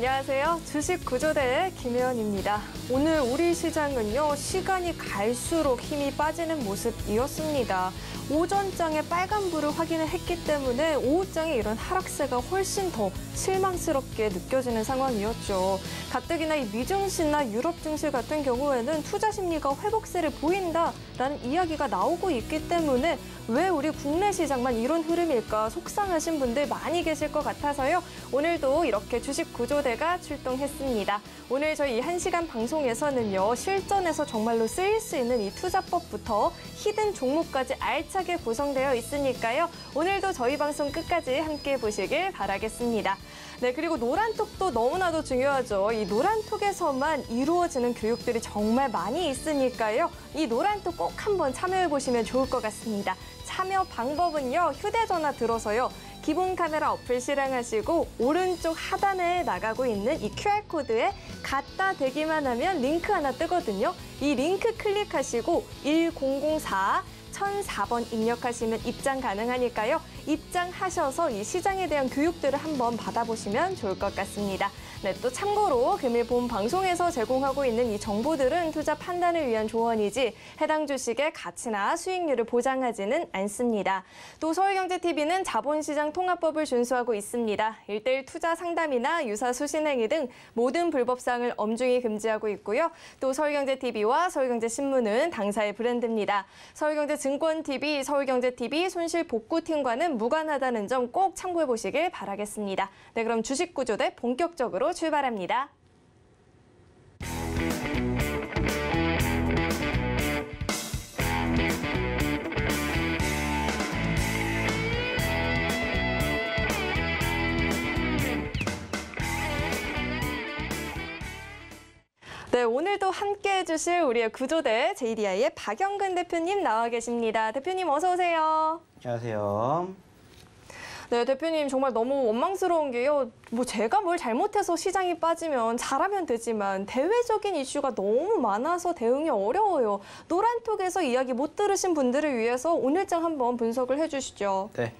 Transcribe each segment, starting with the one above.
안녕하세요. 주식 구조대 의 김혜원입니다. 오늘 우리 시장은요, 시간이 갈수록 힘이 빠지는 모습이었습니다. 오전장에 빨간불을 확인을 했기 때문에 오후장에 이런 하락세가 훨씬 더 실망스럽게 느껴지는 상황이었죠. 가뜩이나 이미중시나 유럽 증시 같은 경우에는 투자 심리가 회복세를 보인다라는 이야기가 나오고 있기 때문에 왜 우리 국내 시장만 이런 흐름일까 속상하신 분들 많이 계실 것 같아서요. 오늘도 이렇게 주식 구조대 소대가 출동했습니다. 오늘 저희 1시간 방송에서는요. 실전에서 정말로 쓰일 수 있는 이 투자법부터 히든 종목까지 알차게 구성되어 있으니까요. 오늘도 저희 방송 끝까지 함께 보시길 바라겠습니다. 네, 그리고 노란톡도 너무나도 중요하죠. 이 노란톡에서만 이루어지는 교육들이 정말 많이 있으니까요. 이 노란톡 꼭 한번 참여해 보시면 좋을 것 같습니다. 참여 방법은요. 휴대전화 들어서요. 기본 카메라 어플 실행하시고 오른쪽 하단에 나가고 있는 이 QR코드에 갖다 대기만 하면 링크 하나 뜨거든요. 이 링크 클릭하시고 1004 1004번 입력하시면 입장 가능하니까요. 입장하셔서 이 시장에 대한 교육들을 한번 받아보시면 좋을 것 같습니다. 네, 또 참고로 금일 본 방송에서 제공하고 있는 이 정보들은 투자 판단을 위한 조언이지 해당 주식의 가치나 수익률을 보장하지는 않습니다. 또 서울경제TV는 자본시장 통합법을 준수하고 있습니다. 일대일 투자 상담이나 유사 수신행위 등 모든 불법사항을 엄중히 금지하고 있고요. 또 서울경제TV와 서울경제신문은 당사의 브랜드입니다. 서울경제 증 증권TV, 서울경제TV 손실복구팀과는 무관하다는 점 꼭 참고해 보시길 바라겠습니다. 네, 그럼 주식구조대 본격적으로 출발합니다. 네, 오늘도 함께해 주실 우리의 구조대 JDI의 박영근 대표님 나와 계십니다. 대표님 어서 오세요. 안녕하세요. 네, 대표님 정말 너무 원망스러운 게요. 뭐 제가 뭘 잘못해서 시장이 빠지면 잘하면 되지만 대외적인 이슈가 너무 많아서 대응이 어려워요. 노란톡에서 이야기 못 들으신 분들을 위해서 오늘장 한번 분석을 해주시죠. 네.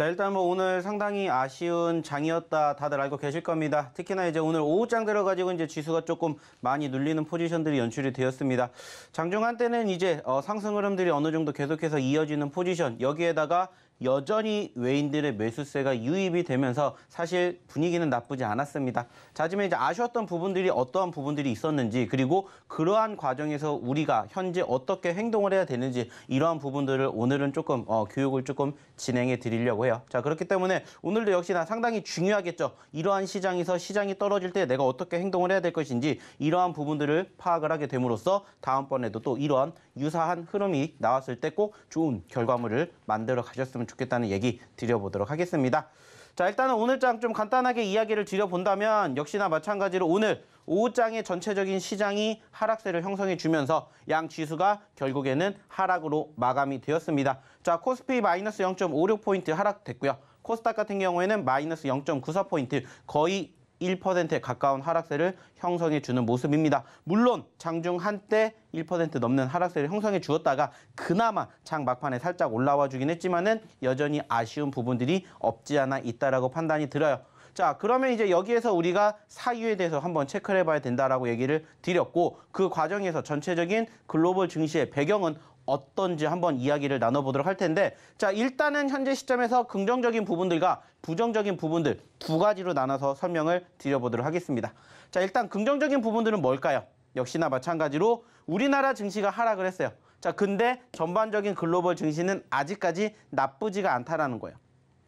자 일단 뭐 오늘 상당히 아쉬운 장이었다 다들 알고 계실 겁니다. 특히나 이제 오늘 오후장 들어가지고 이제 지수가 조금 많이 눌리는 포지션들이 연출이 되었습니다. 장중한 때는 이제 어, 상승 흐름들이 어느 정도 계속해서 이어지는 포지션 여기에다가 여전히 외인들의 매수세가 유입이 되면서 사실 분위기는 나쁘지 않았습니다. 자지만 이제 아쉬웠던 부분들이 어떠한 부분들이 있었는지 그리고 그러한 과정에서 우리가 현재 어떻게 행동을 해야 되는지 이러한 부분들을 오늘은 조금 어, 교육을 조금 진행해 드리려고 해요. 자 그렇기 때문에 오늘도 역시나 상당히 중요하겠죠. 이러한 시장에서 시장이 떨어질 때 내가 어떻게 행동을 해야 될 것인지 이러한 부분들을 파악을 하게 됨으로써 다음번에도 또 이러한 유사한 흐름이 나왔을 때 꼭 좋은 결과물을 만들어 가셨으면 좋겠다는 얘기 드려보도록 하겠습니다. 자 일단은 오늘 장좀 간단하게 이야기를 드려본다면 역시나 마찬가지로 오늘 오후장의 전체적인 시장이 하락세를 형성해 주면서 양 지수가 결국에는 하락으로 마감이 되었습니다. 자 코스피 마이너스 0.56포인트 하락됐고요. 코스닥 같은 경우에는 마이너스 0.94포인트 거의 1%에 가까운 하락세를 형성해 주는 모습입니다. 물론 장중 한때 1% 넘는 하락세를 형성해 주었다가 그나마 장 막판에 살짝 올라와 주긴 했지만은 여전히 아쉬운 부분들이 없지 않아 있다라고 판단이 들어요. 자, 그러면 이제 여기에서 우리가 사유에 대해서 한번 체크를 해봐야 된다라고 얘기를 드렸고 그 과정에서 전체적인 글로벌 증시의 배경은 어떤지 한번 이야기를 나눠보도록 할 텐데 자 일단은 현재 시점에서 긍정적인 부분들과 부정적인 부분들 두 가지로 나눠서 설명을 드려보도록 하겠습니다. 자 일단 긍정적인 부분들은 뭘까요? 역시나 마찬가지로 우리나라 증시가 하락을 했어요. 자 근데 전반적인 글로벌 증시는 아직까지 나쁘지가 않다라는 거예요.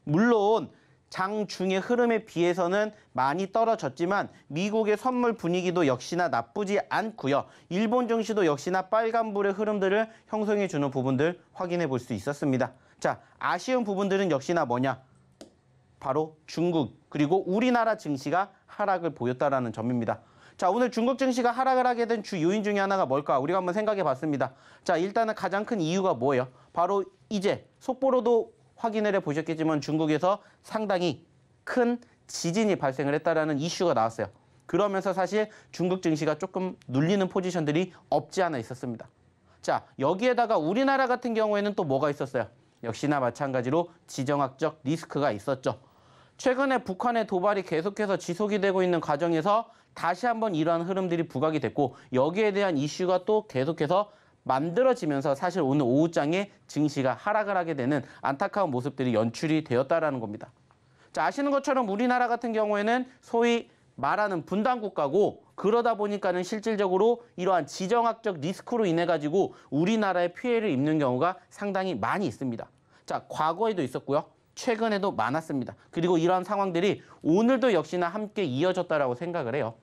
물론 장중의 흐름에 비해서는 많이 떨어졌지만 미국의 선물 분위기도 역시나 나쁘지 않고요. 일본 증시도 역시나 빨간불의 흐름들을 형성해 주는 부분들 확인해 볼 수 있었습니다. 자, 아쉬운 부분들은 역시나 뭐냐? 바로 중국 그리고 우리나라 증시가 하락을 보였다라는 점입니다. 자, 오늘 중국 증시가 하락을 하게 된 주 요인 중에 하나가 뭘까? 우리가 한번 생각해 봤습니다. 자, 일단은 가장 큰 이유가 뭐예요? 바로 이제 속보로도 확인을 해 보셨겠지만 중국에서 상당히 큰 지진이 발생을 했다라는 이슈가 나왔어요. 그러면서 사실 중국 증시가 조금 눌리는 포지션들이 없지 않아 있었습니다. 자, 여기에다가 우리나라 같은 경우에는 또 뭐가 있었어요? 역시나 마찬가지로 지정학적 리스크가 있었죠. 최근에 북한의 도발이 계속해서 지속이 되고 있는 과정에서 다시 한번 이러한 흐름들이 부각이 됐고 여기에 대한 이슈가 또 계속해서 만들어지면서 사실 오늘 오후장에 증시가 하락을 하게 되는 안타까운 모습들이 연출이 되었다라는 겁니다. 자, 아시는 것처럼 우리나라 같은 경우에는 소위 말하는 분단 국가고 그러다 보니까는 실질적으로 이러한 지정학적 리스크로 인해 가지고 우리나라에 피해를 입는 경우가 상당히 많이 있습니다. 자, 과거에도 있었고요. 최근에도 많았습니다. 그리고 이러한 상황들이 오늘도 역시나 함께 이어졌다라고 생각을 해요.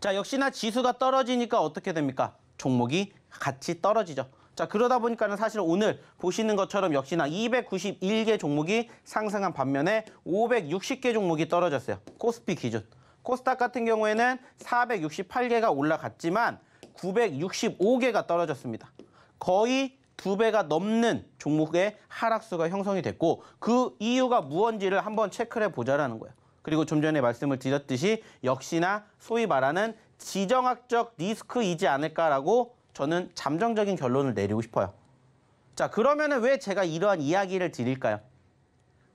자, 역시나 지수가 떨어지니까 어떻게 됩니까? 종목이 같이 떨어지죠. 자 그러다 보니까는 사실 오늘 보시는 것처럼 역시나 291개 종목이 상승한 반면에 560개 종목이 떨어졌어요. 코스피 기준. 코스닥 같은 경우에는 468개가 올라갔지만 965개가 떨어졌습니다. 거의 두 배가 넘는 종목의 하락수가 형성이 됐고 그 이유가 무언지를 한번 체크를 해보자라는 거예요. 그리고 좀 전에 말씀을 드렸듯이 역시나 소위 말하는 지정학적 리스크이지 않을까라고 저는 잠정적인 결론을 내리고 싶어요. 자, 그러면 왜 제가 이러한 이야기를 드릴까요?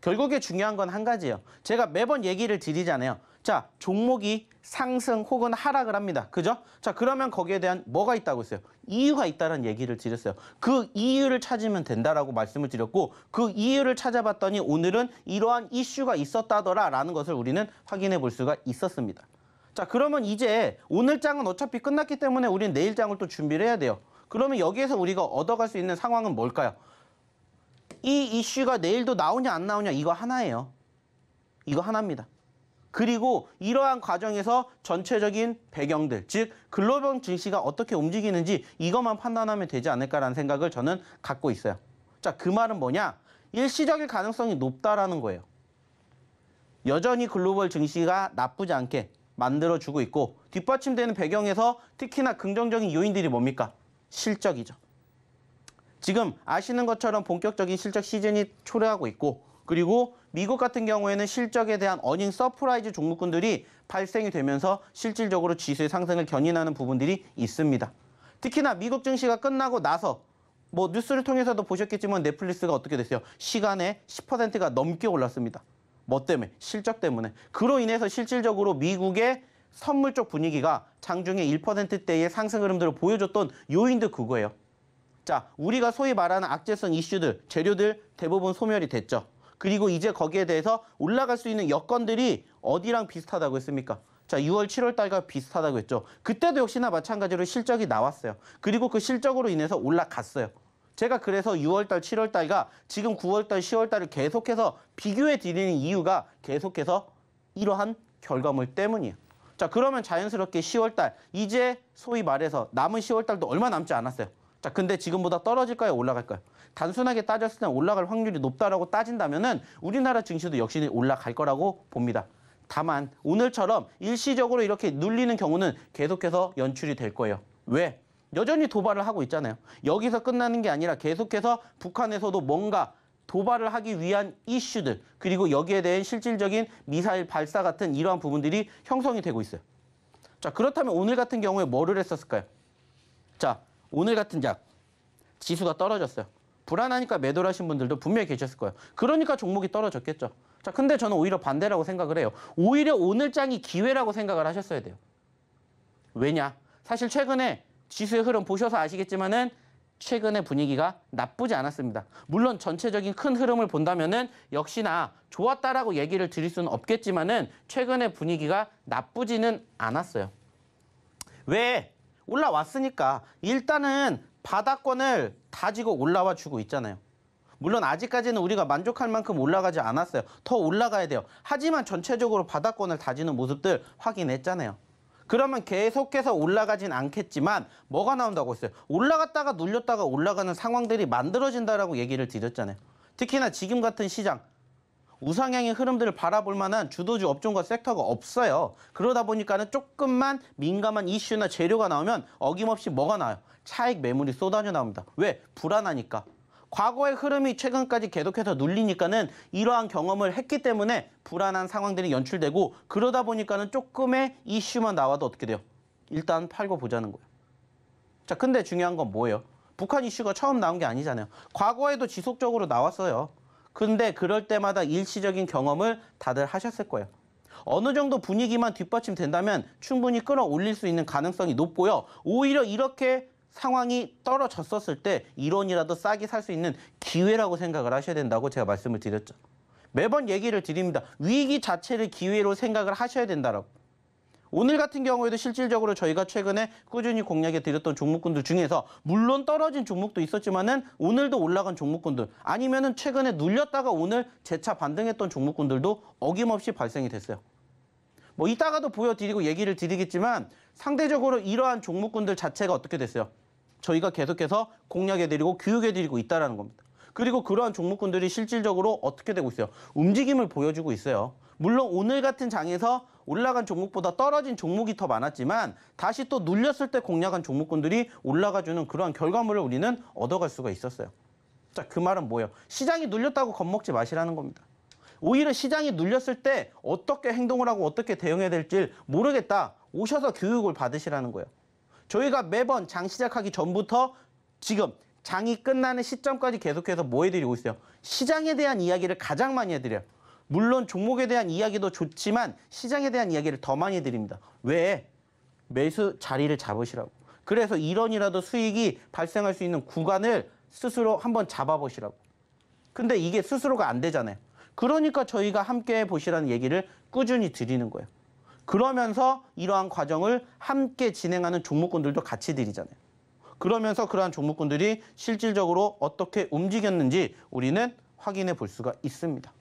결국에 중요한 건 한 가지예요. 제가 매번 얘기를 드리잖아요. 자, 종목이 상승 혹은 하락을 합니다. 그죠? 자, 그러면 거기에 대한 뭐가 있다고 했어요? 이유가 있다는 얘기를 드렸어요. 그 이유를 찾으면 된다라고 말씀을 드렸고 그 이유를 찾아봤더니 오늘은 이러한 이슈가 있었다더라라는 것을 우리는 확인해 볼 수가 있었습니다. 자 그러면 이제 오늘 장은 어차피 끝났기 때문에 우리는 내일 장을 또 준비를 해야 돼요. 그러면 여기에서 우리가 얻어갈 수 있는 상황은 뭘까요? 이 이슈가 내일도 나오냐 안 나오냐 이거 하나예요. 이거 하나입니다. 그리고 이러한 과정에서 전체적인 배경들, 즉 글로벌 증시가 어떻게 움직이는지 이것만 판단하면 되지 않을까라는 생각을 저는 갖고 있어요. 자, 그 말은 뭐냐? 일시적일 가능성이 높다라는 거예요. 여전히 글로벌 증시가 나쁘지 않게 만들어주고 있고 뒷받침되는 배경에서 특히나 긍정적인 요인들이 뭡니까? 실적이죠. 지금 아시는 것처럼 본격적인 실적 시즌이 초래하고 있고 그리고 미국 같은 경우에는 실적에 대한 어닝 서프라이즈 종목군들이 발생이 되면서 실질적으로 지수의 상승을 견인하는 부분들이 있습니다. 특히나 미국 증시가 끝나고 나서 뭐 뉴스를 통해서도 보셨겠지만 넷플릭스가 어떻게 됐어요? 시간에 10%가 넘게 올랐습니다. 뭐 때문에? 실적 때문에. 그로 인해서 실질적으로 미국의 선물 쪽 분위기가 장중에 1%대의 상승 흐름들을 보여줬던 요인도 그거예요. 자, 우리가 소위 말하는 악재성 이슈들, 재료들 대부분 소멸이 됐죠. 그리고 이제 거기에 대해서 올라갈 수 있는 여건들이 어디랑 비슷하다고 했습니까? 자, 6월, 7월 달과 비슷하다고 했죠. 그때도 역시나 마찬가지로 실적이 나왔어요. 그리고 그 실적으로 인해서 올라갔어요. 제가 그래서 6월달, 7월달과 지금 9월달, 10월달을 계속해서 비교해 드리는 이유가 계속해서 이러한 결과물 때문이에요. 자 그러면 자연스럽게 10월달 이제 소위 말해서 남은 10월달도 얼마 남지 않았어요. 자 근데 지금보다 떨어질까요? 올라갈까요? 단순하게 따졌을 때 올라갈 확률이 높다라고 따진다면은 우리나라 증시도 역시 올라갈 거라고 봅니다. 다만 오늘처럼 일시적으로 이렇게 눌리는 경우는 계속해서 연출이 될 거예요. 왜? 여전히 도발을 하고 있잖아요. 여기서 끝나는 게 아니라 계속해서 북한에서도 뭔가 도발을 하기 위한 이슈들 그리고 여기에 대한 실질적인 미사일 발사 같은 이러한 부분들이 형성이 되고 있어요. 자 그렇다면 오늘 같은 경우에 뭐를 했었을까요? 자 오늘 같은 약 지수가 떨어졌어요. 불안하니까 매도를 하신 분들도 분명히 계셨을 거예요. 그러니까 종목이 떨어졌겠죠. 자 근데 저는 오히려 반대라고 생각을 해요. 오히려 오늘 장이 기회라고 생각을 하셨어야 돼요. 왜냐? 사실 최근에 지수의 흐름 보셔서 아시겠지만은 최근의 분위기가 나쁘지 않았습니다. 물론 전체적인 큰 흐름을 본다면은 역시나 좋았다라고 얘기를 드릴 수는 없겠지만은 최근의 분위기가 나쁘지는 않았어요. 왜? 올라왔으니까 일단은 바닥권을 다지고 올라와 주고 있잖아요. 물론 아직까지는 우리가 만족할 만큼 올라가지 않았어요. 더 올라가야 돼요. 하지만 전체적으로 바닥권을 다지는 모습들 확인했잖아요. 그러면 계속해서 올라가진 않겠지만 뭐가 나온다고 했어요? 올라갔다가 눌렸다가 올라가는 상황들이 만들어진다라고 얘기를 드렸잖아요. 특히나 지금 같은 시장 우상향의 흐름들을 바라볼 만한 주도주 업종과 섹터가 없어요. 그러다 보니까는 조금만 민감한 이슈나 재료가 나오면 어김없이 뭐가 나와요? 차익 매물이 쏟아져 나옵니다. 왜? 불안하니까. 과거의 흐름이 최근까지 계속해서 눌리니까는 이러한 경험을 했기 때문에 불안한 상황들이 연출되고 그러다 보니까는 조금의 이슈만 나와도 어떻게 돼요? 일단 팔고 보자는 거예요. 자, 근데 중요한 건 뭐예요? 북한 이슈가 처음 나온 게 아니잖아요. 과거에도 지속적으로 나왔어요. 근데 그럴 때마다 일시적인 경험을 다들 하셨을 거예요. 어느 정도 분위기만 뒷받침된다면 충분히 끌어올릴 수 있는 가능성이 높고요. 오히려 이렇게 상황이 떨어졌었을 때 1원이라도 싸게 살 수 있는 기회라고 생각을 하셔야 된다고 제가 말씀을 드렸죠. 매번 얘기를 드립니다. 위기 자체를 기회로 생각을 하셔야 된다라고. 오늘 같은 경우에도 실질적으로 저희가 최근에 꾸준히 공략해 드렸던 종목군들 중에서 물론 떨어진 종목도 있었지만은 오늘도 올라간 종목군들 아니면은 최근에 눌렸다가 오늘 재차 반등했던 종목군들도 어김없이 발생이 됐어요. 뭐 이따가도 보여드리고 얘기를 드리겠지만 상대적으로 이러한 종목군들 자체가 어떻게 됐어요? 저희가 계속해서 공략해드리고 교육해드리고 있다는 겁니다. 그리고 그러한 종목군들이 실질적으로 어떻게 되고 있어요? 움직임을 보여주고 있어요. 물론 오늘 같은 장에서 올라간 종목보다 떨어진 종목이 더 많았지만 다시 또 눌렸을 때 공략한 종목군들이 올라가주는 그러한 결과물을 우리는 얻어갈 수가 있었어요. 자, 그 말은 뭐예요? 시장이 눌렸다고 겁먹지 마시라는 겁니다. 오히려 시장이 눌렸을 때 어떻게 행동을 하고 어떻게 대응해야 될지 모르겠다. 오셔서 교육을 받으시라는 거예요. 저희가 매번 장 시작하기 전부터 지금 장이 끝나는 시점까지 계속해서 뭐 해드리고 있어요? 시장에 대한 이야기를 가장 많이 해드려요. 물론 종목에 대한 이야기도 좋지만 시장에 대한 이야기를 더 많이 드립니다. 왜? 매수 자리를 잡으시라고. 그래서 이런이라도 수익이 발생할 수 있는 구간을 스스로 한번 잡아보시라고. 근데 이게 스스로가 안 되잖아요. 그러니까 저희가 함께 보시라는 얘기를 꾸준히 드리는 거예요. 그러면서 이러한 과정을 함께 진행하는 종목군들도 같이 드리잖아요 그러면서 그러한 종목군들이 실질적으로 어떻게 움직였는지 우리는 확인해 볼 수가 있습니다.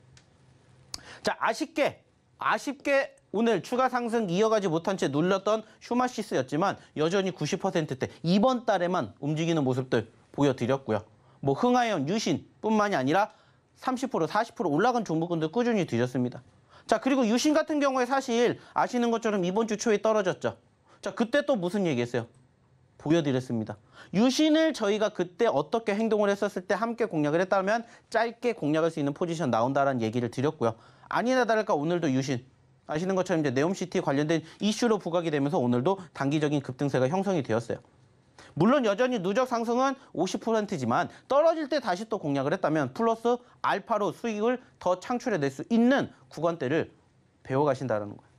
자, 아쉽게, 아쉽게 오늘 추가 상승 이어가지 못한 채눌렀던 슈마시스였지만 여전히 90%대 이번 달에만 움직이는 모습들 보여드렸고요. 뭐 흥하연, 유신뿐만이 아니라 30% 40% 올라간 종목군들 꾸준히 드렸습니다. 자 그리고 유신 같은 경우에 사실 아시는 것처럼 이번 주 초에 떨어졌죠. 자 그때 또 무슨 얘기했어요? 보여드렸습니다. 유신을 저희가 그때 어떻게 행동을 했었을 때 함께 공략을 했다면 짧게 공략할 수 있는 포지션 나온다라는 얘기를 드렸고요. 아니나 다를까 오늘도 유신 아시는 것처럼 이제 네옴시티 관련된 이슈로 부각이 되면서 오늘도 단기적인 급등세가 형성이 되었어요. 물론 여전히 누적 상승은 50%지만 떨어질 때 다시 또 공략을 했다면 플러스 알파로 수익을 더 창출해낼 수 있는 구간대를 배워가신다는 거예요.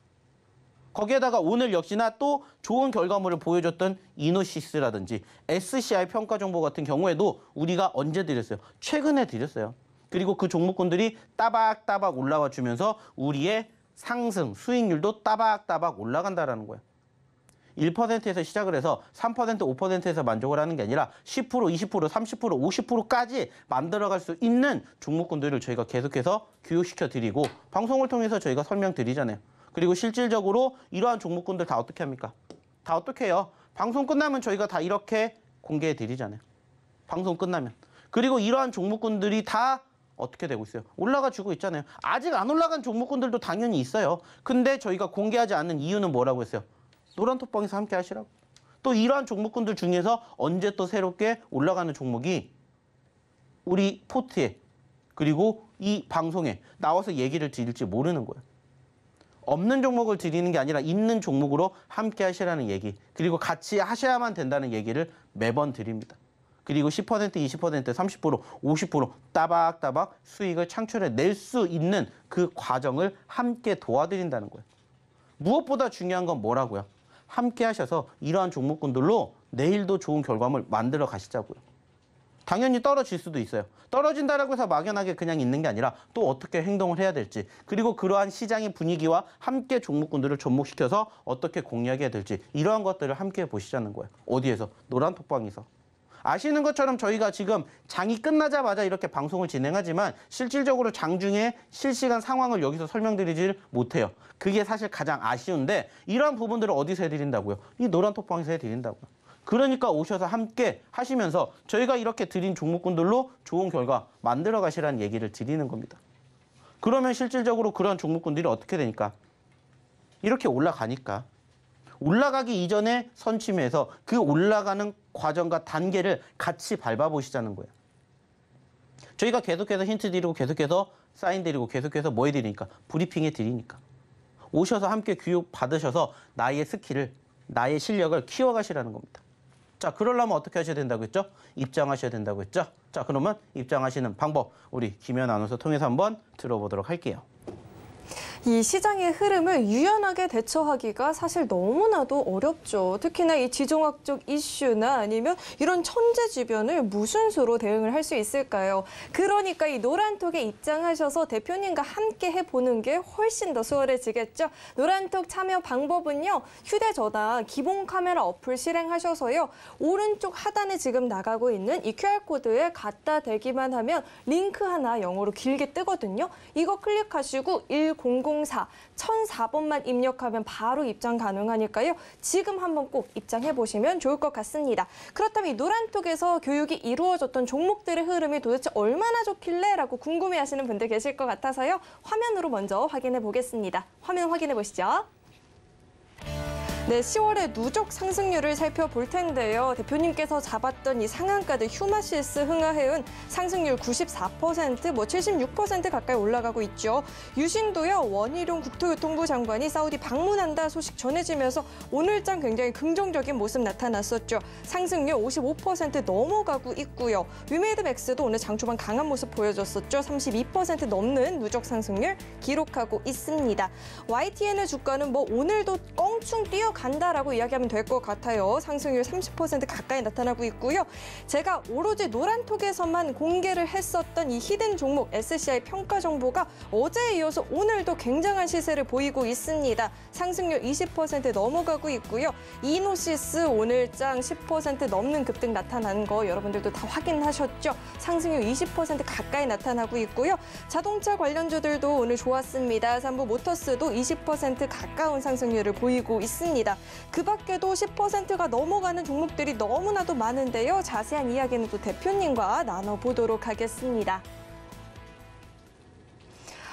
거기에다가 오늘 역시나 또 좋은 결과물을 보여줬던 이노시스라든지 SCI 평가 정보 같은 경우에도 우리가 언제 드렸어요? 최근에 드렸어요. 그리고 그 종목군들이 따박따박 올라와 주면서 우리의 상승, 수익률도 따박따박 올라간다라는 거예요. 1%에서 시작을 해서 3%, 5%에서 만족을 하는 게 아니라 10%, 20%, 30%, 50%까지 만들어갈 수 있는 종목군들을 저희가 계속해서 교육시켜 드리고 방송을 통해서 저희가 설명드리잖아요. 그리고 실질적으로 이러한 종목군들 다 어떻게 합니까? 다 어떻게 해요? 방송 끝나면 저희가 다 이렇게 공개해 드리잖아요. 방송 끝나면. 그리고 이러한 종목군들이 다 어떻게 되고 있어요? 올라가 주고 있잖아요. 아직 안 올라간 종목군들도 당연히 있어요. 근데 저희가 공개하지 않는 이유는 뭐라고 했어요? 노란 톡방에서 함께 하시라고. 또 이러한 종목군들 중에서 언제 또 새롭게 올라가는 종목이 우리 포트에 그리고 이 방송에 나와서 얘기를 드릴지 모르는 거예요. 없는 종목을 드리는 게 아니라 있는 종목으로 함께 하시라는 얘기 그리고 같이 하셔야만 된다는 얘기를 매번 드립니다. 그리고 10%, 20%, 30%, 50% 따박따박 수익을 창출해 낼 수 있는 그 과정을 함께 도와드린다는 거예요. 무엇보다 중요한 건 뭐라고요? 함께 하셔서 이러한 종목군들로 내일도 좋은 결과물 만들어 가시자고요. 당연히 떨어질 수도 있어요. 떨어진다라고 해서 막연하게 그냥 있는 게 아니라 또 어떻게 행동을 해야 될지 그리고 그러한 시장의 분위기와 함께 종목군들을 접목시켜서 어떻게 공략해야 될지 이러한 것들을 함께 보시자는 거예요. 어디에서? 노란 톡방에서. 아시는 것처럼 저희가 지금 장이 끝나자마자 이렇게 방송을 진행하지만 실질적으로 장 중에 실시간 상황을 여기서 설명드리질 못해요. 그게 사실 가장 아쉬운데 이러한 부분들을 어디서 해드린다고요? 이 노란 톡방에서 해드린다고요. 그러니까 오셔서 함께 하시면서 저희가 이렇게 드린 종목군들로 좋은 결과 만들어 가시라는 얘기를 드리는 겁니다. 그러면 실질적으로 그런 종목군들이 어떻게 되니까? 이렇게 올라가니까 올라가기 이전에 선침에서그 올라가는 과정과 단계를 같이 밟아보시자는 거예요. 저희가 계속해서 힌트 드리고 계속해서 사인 드리고 계속해서 뭐 해드리니까 브리핑해 드리니까 오셔서 함께 교육 받으셔서 나의 스킬을 나의 실력을 키워가시라는 겁니다. 자 그러려면 어떻게 하셔야 된다고 했죠? 입장하셔야 된다고 했죠? 자 그러면 입장하시는 방법 우리 김현 아나운서 통해서 한번 들어보도록 할게요. 이 시장의 흐름을 유연하게 대처하기가 사실 너무나도 어렵죠. 특히나 이지정학적 이슈나 아니면 이런 천재지변을 무슨 수로 대응을 할 수 있을까요? 그러니까 이 노란톡에 입장하셔서 대표님과 함께 해보는 게 훨씬 더 수월해지겠죠. 노란톡 참여 방법은요. 휴대전화 기본 카메라 어플 실행하셔서요. 오른쪽 하단에 지금 나가고 있는 이 QR코드에 갖다 대기만 하면 링크 하나 영어로 길게 뜨거든요. 이거 클릭하시고 100 공사 1004번만 입력하면 바로 입장 가능하니까요. 지금 한번 꼭 입장해 보시면 좋을 것 같습니다. 그렇다면 이 노란톡에서 교육이 이루어졌던 종목들의 흐름이 도대체 얼마나 좋길래? 라고 궁금해하시는 분들 계실 것 같아서요. 화면으로 먼저 확인해 보겠습니다. 화면 확인해 보시죠. 네, 10월의 누적 상승률을 살펴볼 텐데요. 대표님께서 잡았던 이 상한가들 휴마시스 흥하해은 상승률 94%뭐 76% 가까이 올라가고 있죠. 유신도요 원희룡 국토교통부 장관이 사우디 방문한다 소식 전해지면서 오늘장 굉장히 긍정적인 모습 나타났었죠. 상승률 55% 넘어가고 있고요. 위메이드맥스도 오늘 장 초반 강한 모습 보여줬었죠. 32% 넘는 누적 상승률 기록하고 있습니다. YTN의 주가는 뭐 오늘도 껑충 뛰어 간다라고 이야기하면 될 것 같아요. 상승률 30% 가까이 나타나고 있고요. 제가 오로지 노란톡에서만 공개를 했었던 이 히든 종목 SCI 평가 정보가 어제에 이어서 오늘도 굉장한 시세를 보이고 있습니다. 상승률 20% 넘어가고 있고요. 이노시스 오늘장 10% 넘는 급등 나타난 거 여러분들도 다 확인하셨죠? 상승률 20% 가까이 나타나고 있고요. 자동차 관련주들도 오늘 좋았습니다. 3부 모터스도 20% 가까운 상승률을 보이고 있습니다. 있습니다. 그 밖에도 10%가 넘어가는 종목들이 너무나도 많은데요. 자세한 이야기는 또 대표님과 나눠보도록 하겠습니다.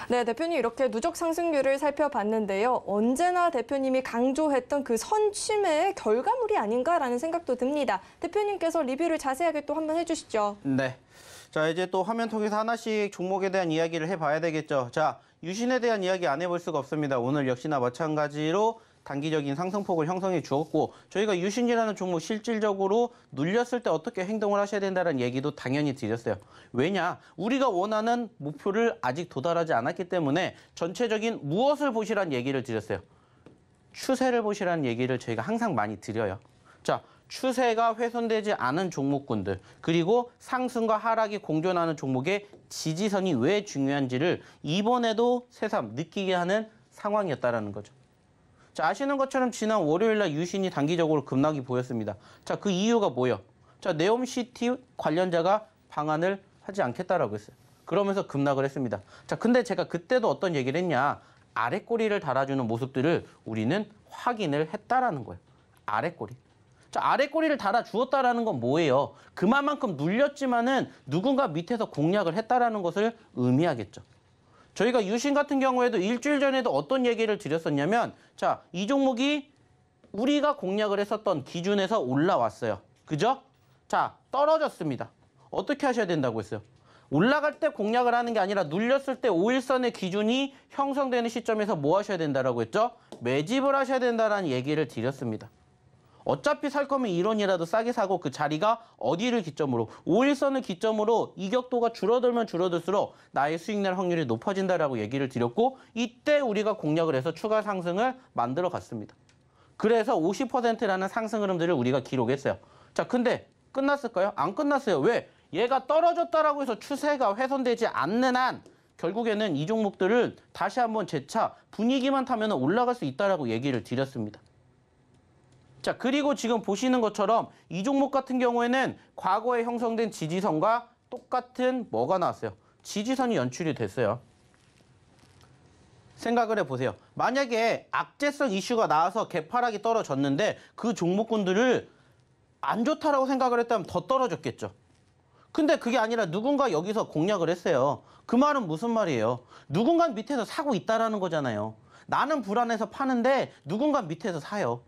네, 대표님 이렇게 누적 상승률을 살펴봤는데요. 언제나 대표님이 강조했던 그 선침의 결과물이 아닌가라는 생각도 듭니다. 대표님께서 리뷰를 자세하게 또 한번 해주시죠. 네. 자, 이제 또 화면 통해서 하나씩 종목에 대한 이야기를 해봐야 되겠죠. 자, 유신에 대한 이야기 안 해볼 수가 없습니다. 오늘 역시나 마찬가지로 단기적인 상승폭을 형성해 주었고 저희가 유신이라는 종목 실질적으로 눌렸을 때 어떻게 행동을 하셔야 된다는 얘기도 당연히 드렸어요. 왜냐? 우리가 원하는 목표를 아직 도달하지 않았기 때문에 전체적인 무엇을 보시라는 얘기를 드렸어요. 추세를 보시라는 얘기를 저희가 항상 많이 드려요. 자, 추세가 훼손되지 않은 종목군들 그리고 상승과 하락이 공존하는 종목의 지지선이 왜 중요한지를 이번에도 새삼 느끼게 하는 상황이었다는 거죠. 자, 아시는 것처럼 지난 월요일 날 유신이 단기적으로 급락이 보였습니다. 자, 그 이유가 뭐예요? 자, 네옴시티 관련자가 방안을 하지 않겠다라고 했어요. 그러면서 급락을 했습니다. 자, 근데 제가 그때도 어떤 얘기를 했냐? 아래 꼬리를 달아주는 모습들을 우리는 확인을 했다라는 거예요. 아래 꼬리. 자, 아래 꼬리를 달아주었다라는 건 뭐예요? 그만큼 눌렸지만은 누군가 밑에서 공략을 했다라는 것을 의미하겠죠. 저희가 유신 같은 경우에도 일주일 전에도 어떤 얘기를 드렸었냐면 자, 이 종목이 우리가 공략을 했었던 기준에서 올라왔어요. 그죠? 자, 떨어졌습니다. 어떻게 하셔야 된다고 했어요? 올라갈 때 공략을 하는 게 아니라 눌렸을 때 5일선의 기준이 형성되는 시점에서 뭐 하셔야 된다고 했죠? 매집을 하셔야 된다는 얘기를 드렸습니다. 어차피 살 거면 1원이라도 싸게 사고 그 자리가 어디를 기점으로 5일선을 기점으로 이격도가 줄어들면 줄어들수록 나의 수익 날 확률이 높아진다라고 얘기를 드렸고 이때 우리가 공략을 해서 추가 상승을 만들어 갔습니다. 그래서 50%라는 상승 흐름들을 우리가 기록했어요. 자, 근데 끝났을까요? 안 끝났어요. 왜? 얘가 떨어졌다라고 해서 추세가 훼손되지 않는 한 결국에는 이 종목들을 다시 한번 재차 분위기만 타면 올라갈 수 있다라고 얘기를 드렸습니다. 자, 그리고 지금 보시는 것처럼 이 종목 같은 경우에는 과거에 형성된 지지선과 똑같은 뭐가 나왔어요? 지지선이 연출이 됐어요. 생각을 해보세요. 만약에 악재성 이슈가 나와서 개파락이 떨어졌는데 그 종목군들을 안 좋다라고 생각을 했다면 더 떨어졌겠죠. 근데 그게 아니라 누군가 여기서 공략을 했어요. 그 말은 무슨 말이에요? 누군가 밑에서 사고 있다라는 거잖아요. 나는 불안해서 파는데 누군가 밑에서 사요.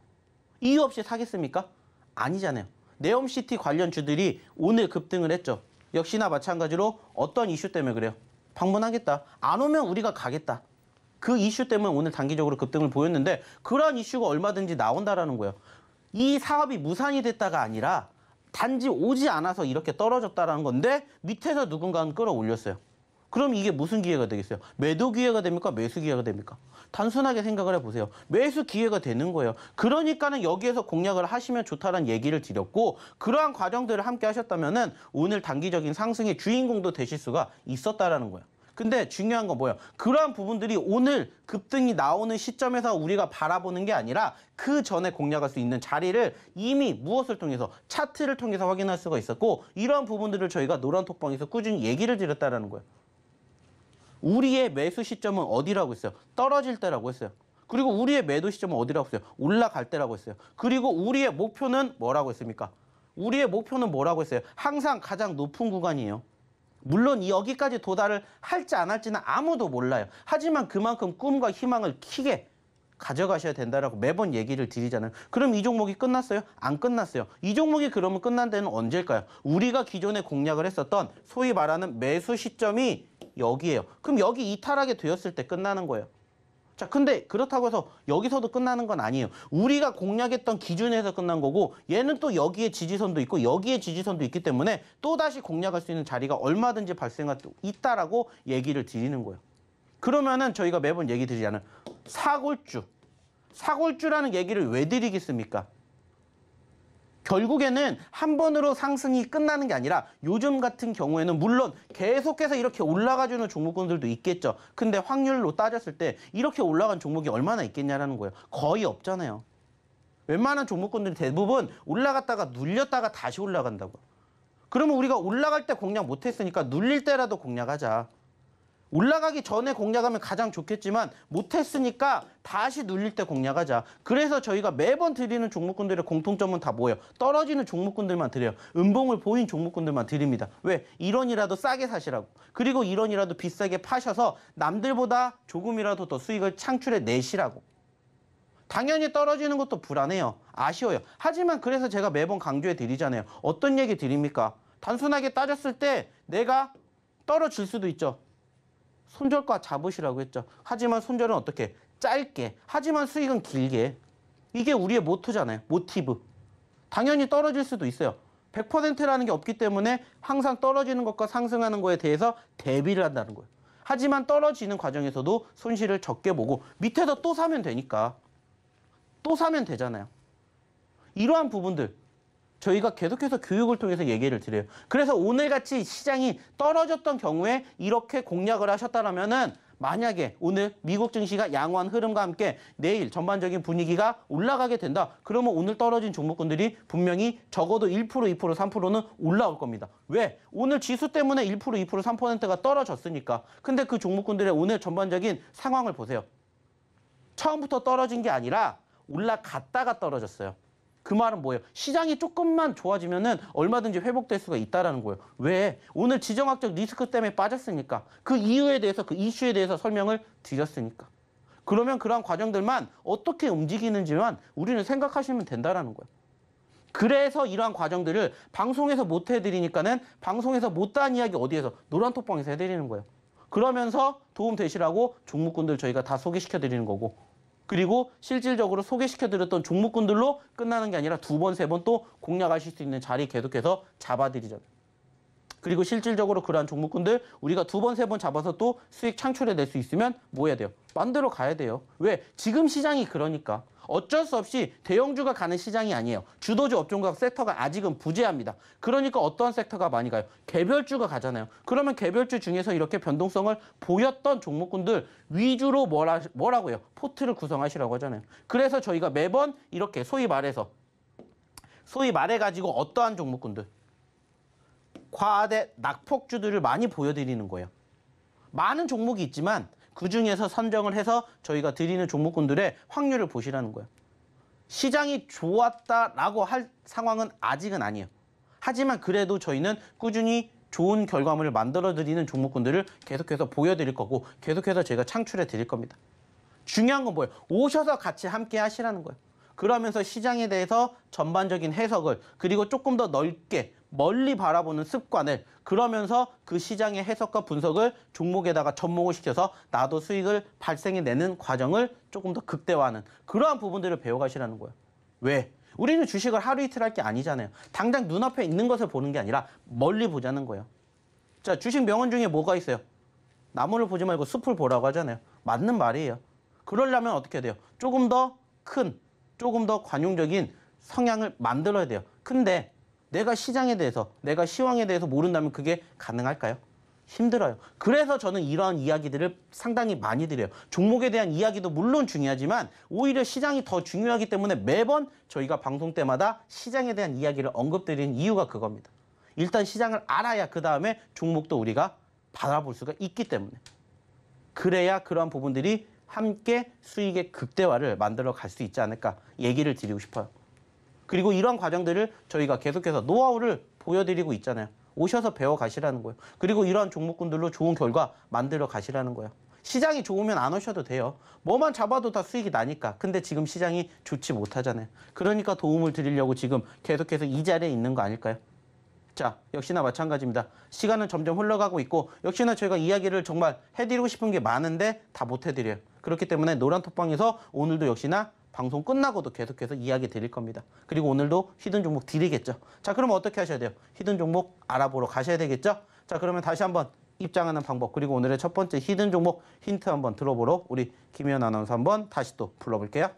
이유 없이 사겠습니까? 아니잖아요. 네옴시티 관련 주들이 오늘 급등을 했죠. 역시나 마찬가지로 어떤 이슈 때문에 그래요? 방문하겠다. 안 오면 우리가 가겠다. 그 이슈 때문에 오늘 단기적으로 급등을 보였는데 그러한 이슈가 얼마든지 나온다라는 거예요. 이 사업이 무산이 됐다가 아니라 단지 오지 않아서 이렇게 떨어졌다라는 건데 밑에서 누군가는 끌어올렸어요. 그럼 이게 무슨 기회가 되겠어요? 매도 기회가 됩니까? 매수 기회가 됩니까? 단순하게 생각을 해보세요. 매수 기회가 되는 거예요. 그러니까는 여기에서 공략을 하시면 좋다는 얘기를 드렸고 그러한 과정들을 함께 하셨다면 은 오늘 단기적인 상승의 주인공도 되실 수가 있었다라는 거예요. 근데 중요한 건 뭐예요? 그러한 부분들이 오늘 급등이 나오는 시점에서 우리가 바라보는 게 아니라 그 전에 공략할 수 있는 자리를 이미 무엇을 통해서 차트를 통해서 확인할 수가 있었고 이러한 부분들을 저희가 노란 톡방에서 꾸준히 얘기를 드렸다라는 거예요. 우리의 매수 시점은 어디라고 했어요? 떨어질 때라고 했어요. 그리고 우리의 매도 시점은 어디라고 했어요? 올라갈 때라고 했어요. 그리고 우리의 목표는 뭐라고 했습니까? 우리의 목표는 뭐라고 했어요? 항상 가장 높은 구간이에요. 물론 여기까지 도달을 할지 안 할지는 아무도 몰라요. 하지만 그만큼 꿈과 희망을 키게 가져가셔야 된다라고 매번 얘기를 드리잖아요. 그럼 이 종목이 끝났어요? 안 끝났어요. 이 종목이 그러면 끝난 데는 언제일까요? 우리가 기존에 공략을 했었던 소위 말하는 매수 시점이 여기예요. 그럼 여기 이탈하게 되었을 때 끝나는 거예요. 자, 근데 그렇다고 해서 여기서도 끝나는 건 아니에요. 우리가 공략했던 기준에서 끝난 거고 얘는 또 여기에 지지선도 있고 여기에 지지선도 있기 때문에 또다시 공략할 수 있는 자리가 얼마든지 발생할 수 있다라고 얘기를 드리는 거예요. 그러면은 저희가 매번 얘기 드리잖아요. 사골주. 사골주라는 얘기를 왜 드리겠습니까? 결국에는 한 번으로 상승이 끝나는 게 아니라 요즘 같은 경우에는 물론 계속해서 이렇게 올라가주는 종목군들도 있겠죠. 근데 확률로 따졌을 때 이렇게 올라간 종목이 얼마나 있겠냐라는 거예요. 거의 없잖아요. 웬만한 종목군들이 대부분 올라갔다가 눌렸다가 다시 올라간다고. 그러면 우리가 올라갈 때 공략 못했으니까 눌릴 때라도 공략하자. 올라가기 전에 공략하면 가장 좋겠지만 못했으니까 다시 눌릴 때 공략하자. 그래서 저희가 매번 드리는 종목군들의 공통점은 다 뭐예요? 떨어지는 종목군들만 드려요. 은봉을 보인 종목군들만 드립니다. 왜? 1원이라도 싸게 사시라고. 그리고 1원이라도 비싸게 파셔서 남들보다 조금이라도 더 수익을 창출해 내시라고. 당연히 떨어지는 것도 불안해요. 아쉬워요. 하지만 그래서 제가 매번 강조해 드리잖아요. 어떤 얘기 드립니까? 단순하게 따졌을 때 내가 떨어질 수도 있죠. 손절과 잡으시라고 했죠. 하지만 손절은 어떻게? 짧게. 하지만 수익은 길게. 이게 우리의 모토잖아요. 모티브. 당연히 떨어질 수도 있어요. 100%라는 게 없기 때문에 항상 떨어지는 것과 상승하는 것에 대해서 대비를 한다는 거예요. 하지만 떨어지는 과정에서도 손실을 적게 보고 밑에서 또 사면 되니까 또 사면 되잖아요. 이러한 부분들 저희가 계속해서 교육을 통해서 얘기를 드려요. 그래서 오늘같이 시장이 떨어졌던 경우에 이렇게 공략을 하셨다라면은 만약에 오늘 미국 증시가 양호한 흐름과 함께 내일 전반적인 분위기가 올라가게 된다. 그러면 오늘 떨어진 종목군들이 분명히 적어도 1%, 2%, 3%는 올라올 겁니다. 왜? 오늘 지수 때문에 1%, 2%, 3%가 떨어졌으니까. 근데 그 종목군들의 오늘 전반적인 상황을 보세요. 처음부터 떨어진 게 아니라 올라갔다가 떨어졌어요. 그 말은 뭐예요? 시장이 조금만 좋아지면은 얼마든지 회복될 수가 있다라는 거예요. 왜? 오늘 지정학적 리스크 때문에 빠졌으니까. 그 이유에 대해서 그 이슈에 대해서 설명을 드렸으니까. 그러면 그러한 과정들만 어떻게 움직이는지만 우리는 생각하시면 된다라는 거예요. 그래서 이러한 과정들을 방송에서 못 해드리니까는 방송에서 못다한 이야기 어디에서 노란톡방에서 해드리는 거예요. 그러면서 도움 되시라고 종목군들 저희가 다 소개시켜드리는 거고 그리고 실질적으로 소개시켜드렸던 종목군들로 끝나는 게 아니라 두 번, 세 번 또 공략하실 수 있는 자리 계속해서 잡아드리죠 그리고 실질적으로 그러한 종목군들 우리가 두 번, 세 번 잡아서 또 수익 창출해낼 수 있으면 뭐 해야 돼요? 만들어 가야 돼요. 왜? 지금 시장이 그러니까. 어쩔 수 없이 대형주가 가는 시장이 아니에요. 주도주 업종과 섹터가 아직은 부재합니다. 그러니까 어떠한 섹터가 많이 가요? 개별주가 가잖아요. 그러면 개별주 중에서 이렇게 변동성을 보였던 종목군들 위주로 뭐라, 뭐라고 해요? 포트를 구성하시라고 하잖아요. 그래서 저희가 매번 이렇게 소위 말해서 소위 말해가지고 어떠한 종목군들 과대 낙폭주들을 많이 보여드리는 거예요. 많은 종목이 있지만 그중에서 선정을 해서 저희가 드리는 종목군들의 확률을 보시라는 거예요. 시장이 좋았다라고 할 상황은 아직은 아니에요. 하지만 그래도 저희는 꾸준히 좋은 결과물을 만들어드리는 종목군들을 계속해서 보여드릴 거고 계속해서 저희가 창출해 드릴 겁니다. 중요한 건 뭐예요? 오셔서 같이 함께 하시라는 거예요. 그러면서 시장에 대해서 전반적인 해석을 그리고 조금 더 넓게 멀리 바라보는 습관을 그러면서 그 시장의 해석과 분석을 종목에다가 접목을 시켜서 나도 수익을 발생해내는 과정을 조금 더 극대화하는 그러한 부분들을 배워가시라는 거예요. 왜? 우리는 주식을 하루 이틀 할 게 아니잖아요. 당장 눈앞에 있는 것을 보는 게 아니라 멀리 보자는 거예요. 자, 주식 명언 중에 뭐가 있어요? 나무를 보지 말고 숲을 보라고 하잖아요. 맞는 말이에요. 그러려면 어떻게 돼요? 조금 더큰 조금 더 관용적인 성향을 만들어야 돼요. 근데 내가 시장에 대해서, 내가 시황에 대해서 모른다면 그게 가능할까요? 힘들어요. 그래서 저는 이러한 이야기들을 상당히 많이 드려요. 종목에 대한 이야기도 물론 중요하지만 오히려 시장이 더 중요하기 때문에 매번 저희가 방송 때마다 시장에 대한 이야기를 언급드리는 이유가 그겁니다. 일단 시장을 알아야 그 다음에 종목도 우리가 바라볼 수가 있기 때문에 그래야 그러한 부분들이 함께 수익의 극대화를 만들어 갈 수 있지 않을까 얘기를 드리고 싶어요. 그리고 이런 과정들을 저희가 계속해서 노하우를 보여드리고 있잖아요. 오셔서 배워 가시라는 거예요. 그리고 이러한 종목군들로 좋은 결과 만들어 가시라는 거예요. 시장이 좋으면 안 오셔도 돼요. 뭐만 잡아도 다 수익이 나니까. 근데 지금 시장이 좋지 못하잖아요. 그러니까 도움을 드리려고 지금 계속해서 이 자리에 있는 거 아닐까요? 자, 역시나 마찬가지입니다. 시간은 점점 흘러가고 있고 역시나 저희가 이야기를 정말 해드리고 싶은 게 많은데 다 못 해드려요. 그렇기 때문에 노란톡방에서 오늘도 역시나 방송 끝나고도 계속해서 이야기 드릴 겁니다. 그리고 오늘도 히든 종목 드리겠죠. 자, 그러면 어떻게 하셔야 돼요? 히든 종목 알아보러 가셔야 되겠죠? 자, 그러면 다시 한번 입장하는 방법 그리고 오늘의 첫 번째 히든 종목 힌트 한번 들어보러 우리 김현 아나운서 한번 다시 또 불러볼게요.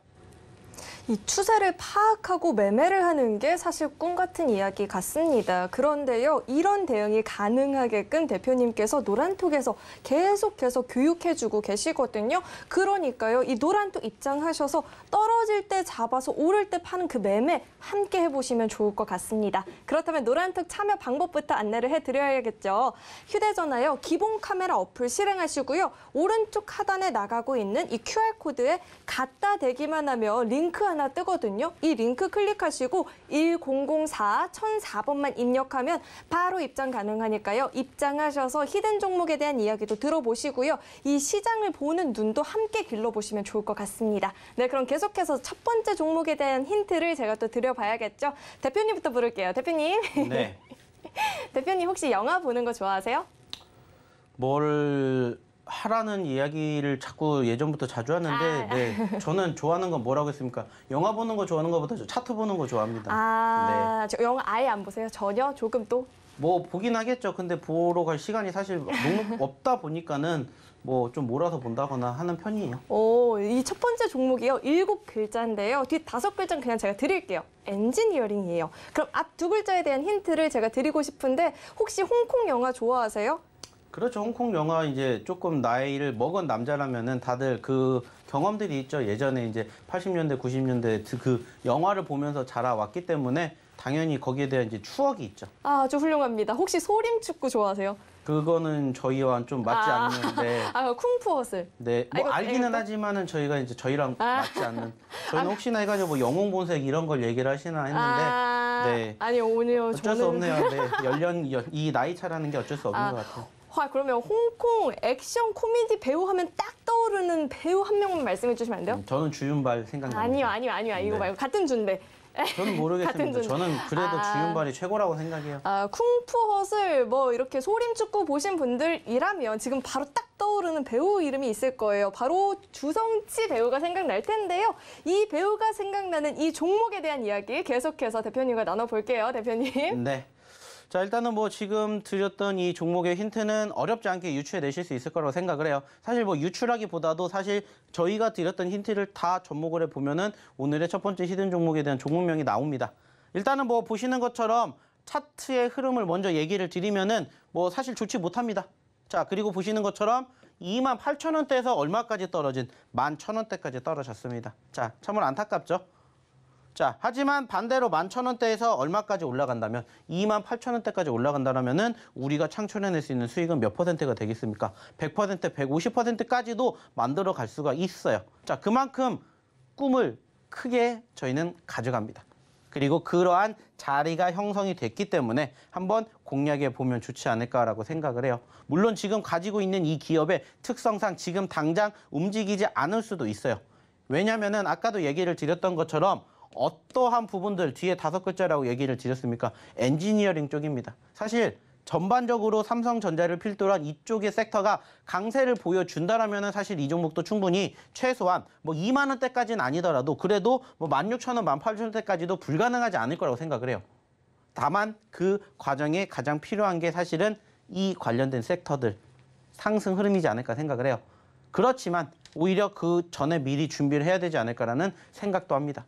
이 추세를 파악하고 매매를 하는 게 사실 꿈 같은 이야기 같습니다. 그런데요, 이런 대응이 가능하게끔 대표님께서 노란톡에서 계속해서 교육해주고 계시거든요. 그러니까요, 이 노란톡 입장하셔서 떨어질 때 잡아서 오를 때 파는 그 매매 함께 해보시면 좋을 것 같습니다. 그렇다면 노란톡 참여 방법부터 안내를 해드려야겠죠. 휴대전화요, 기본 카메라 어플 실행하시고요, 오른쪽 하단에 나가고 있는 이 QR코드에 갖다 대기만 하면 링크 하나 뜨거든요. 이 링크 클릭하시고 1004 1004번만 입력하면 바로 입장 가능하니까요. 입장하셔서 히든 종목에 대한 이야기도 들어보시고요. 이 시장을 보는 눈도 함께 길러보시면 좋을 것 같습니다. 네, 그럼 계속해서 첫 번째 종목에 대한 힌트를 제가 또 드려봐야겠죠. 대표님부터 부를게요. 대표님. 네. 대표님 혹시 영화 보는 거 좋아하세요? 뭘 하라는 이야기를 자꾸 예전부터 자주 하는데 아, 아. 네, 저는 좋아하는 건 뭐라고 했습니까? 영화 보는 거 좋아하는 것보다 차트 보는 거 좋아합니다. 아, 네. 저 영화 아예 안 보세요? 전혀? 조금 또? 뭐 보긴 하겠죠. 근데 보러 갈 시간이 사실 없다 보니까는 뭐 좀 몰아서 본다거나 하는 편이에요. 오, 이 첫 번째 종목이요. 일곱 글자인데요. 뒤 다섯 글자는 그냥 제가 드릴게요. 엔지니어링이에요. 그럼 앞 두 글자에 대한 힌트를 제가 드리고 싶은데 혹시 홍콩 영화 좋아하세요? 그렇죠. 홍콩 영화 이제 조금 나이를 먹은 남자라면은 다들 그 경험들이 있죠. 예전에 이제 80년대, 90년대 그 영화를 보면서 자라왔기 때문에 당연히 거기에 대한 이제 추억이 있죠. 아, 아주 훌륭합니다. 혹시 소림 축구 좋아하세요? 그거는 저희와 좀 맞지 아. 않는데. 아, 쿵푸 어슬 네, 뭐 아, 이거, 알기는 이 하지만은 저희가 이제 저희랑 아. 맞지 않는. 저희는 아. 혹시나 해가지고 뭐 영웅 본색 이런 걸 얘기를 하시나 했는데. 아. 네. 아니 오늘 어쩔 저는... 수 없네요. 네. 연령 이 나이 차라는 게 어쩔 수 없는 아. 것 같아요. 아, 그러면 홍콩 액션 코미디 배우 하면 딱 떠오르는 배우 한 명만 말씀해 주시면 안 돼요? 음, 저는 주윤발 생각나요. 아니요, 아니요, 아니요. 이거 네. 말고 같은 준데. 저는 모르겠습니다. 저는 그래도 아... 주윤발이 최고라고 생각해요. 아, 쿵푸헛을 뭐 이렇게 소림축구 보신 분들이라면 지금 바로 딱 떠오르는 배우 이름이 있을 거예요. 바로 주성치 배우가 생각날 텐데요. 이 배우가 생각나는 이 종목에 대한 이야기 계속해서 대표님과 나눠볼게요. 대표님. 네. 자, 일단은 뭐 지금 드렸던 이 종목의 힌트는 어렵지 않게 유추해 내실 수 있을 거라고 생각을 해요. 사실 뭐 유추라기보다도 사실 저희가 드렸던 힌트를 다 접목을 해 보면은 오늘의 첫 번째 히든 종목에 대한 종목명이 나옵니다. 일단은 뭐 보시는 것처럼 차트의 흐름을 먼저 얘기를 드리면은 뭐 사실 좋지 못합니다. 자, 그리고 보시는 것처럼 28,000원대에서 얼마까지 떨어진 11,000원대까지 떨어졌습니다. 자, 참으로 안타깝죠? 자, 하지만 반대로 만 천원대에서 얼마까지 올라간다면 이만 팔천 원대까지 올라간다면은 우리가 창출해낼 수 있는 수익은 몇 퍼센트가 되겠습니까? 백 퍼센트, 백오십 퍼센트까지도 만들어 갈 수가 있어요. 자, 그만큼 꿈을 크게 저희는 가져갑니다. 그리고 그러한 자리가 형성이 됐기 때문에 한번 공략해 보면 좋지 않을까라고 생각을 해요. 물론 지금 가지고 있는 이 기업의 특성상 지금 당장 움직이지 않을 수도 있어요. 왜냐면은 아까도 얘기를 드렸던 것처럼 어떠한 부분들 뒤에 다섯 글자라고 얘기를 드렸습니까? 엔지니어링 쪽입니다. 사실 전반적으로 삼성전자를 필두로 한 이쪽의 섹터가 강세를 보여준다라면 사실 이 종목도 충분히 최소한 뭐 2만 원대까지는 아니더라도 그래도 뭐 16,000원, 18,000원대까지도 불가능하지 않을 거라고 생각을 해요. 다만 그 과정에 가장 필요한 게 사실은 이 관련된 섹터들 상승 흐름이지 않을까 생각을 해요. 그렇지만 오히려 그 전에 미리 준비를 해야 되지 않을까라는 생각도 합니다.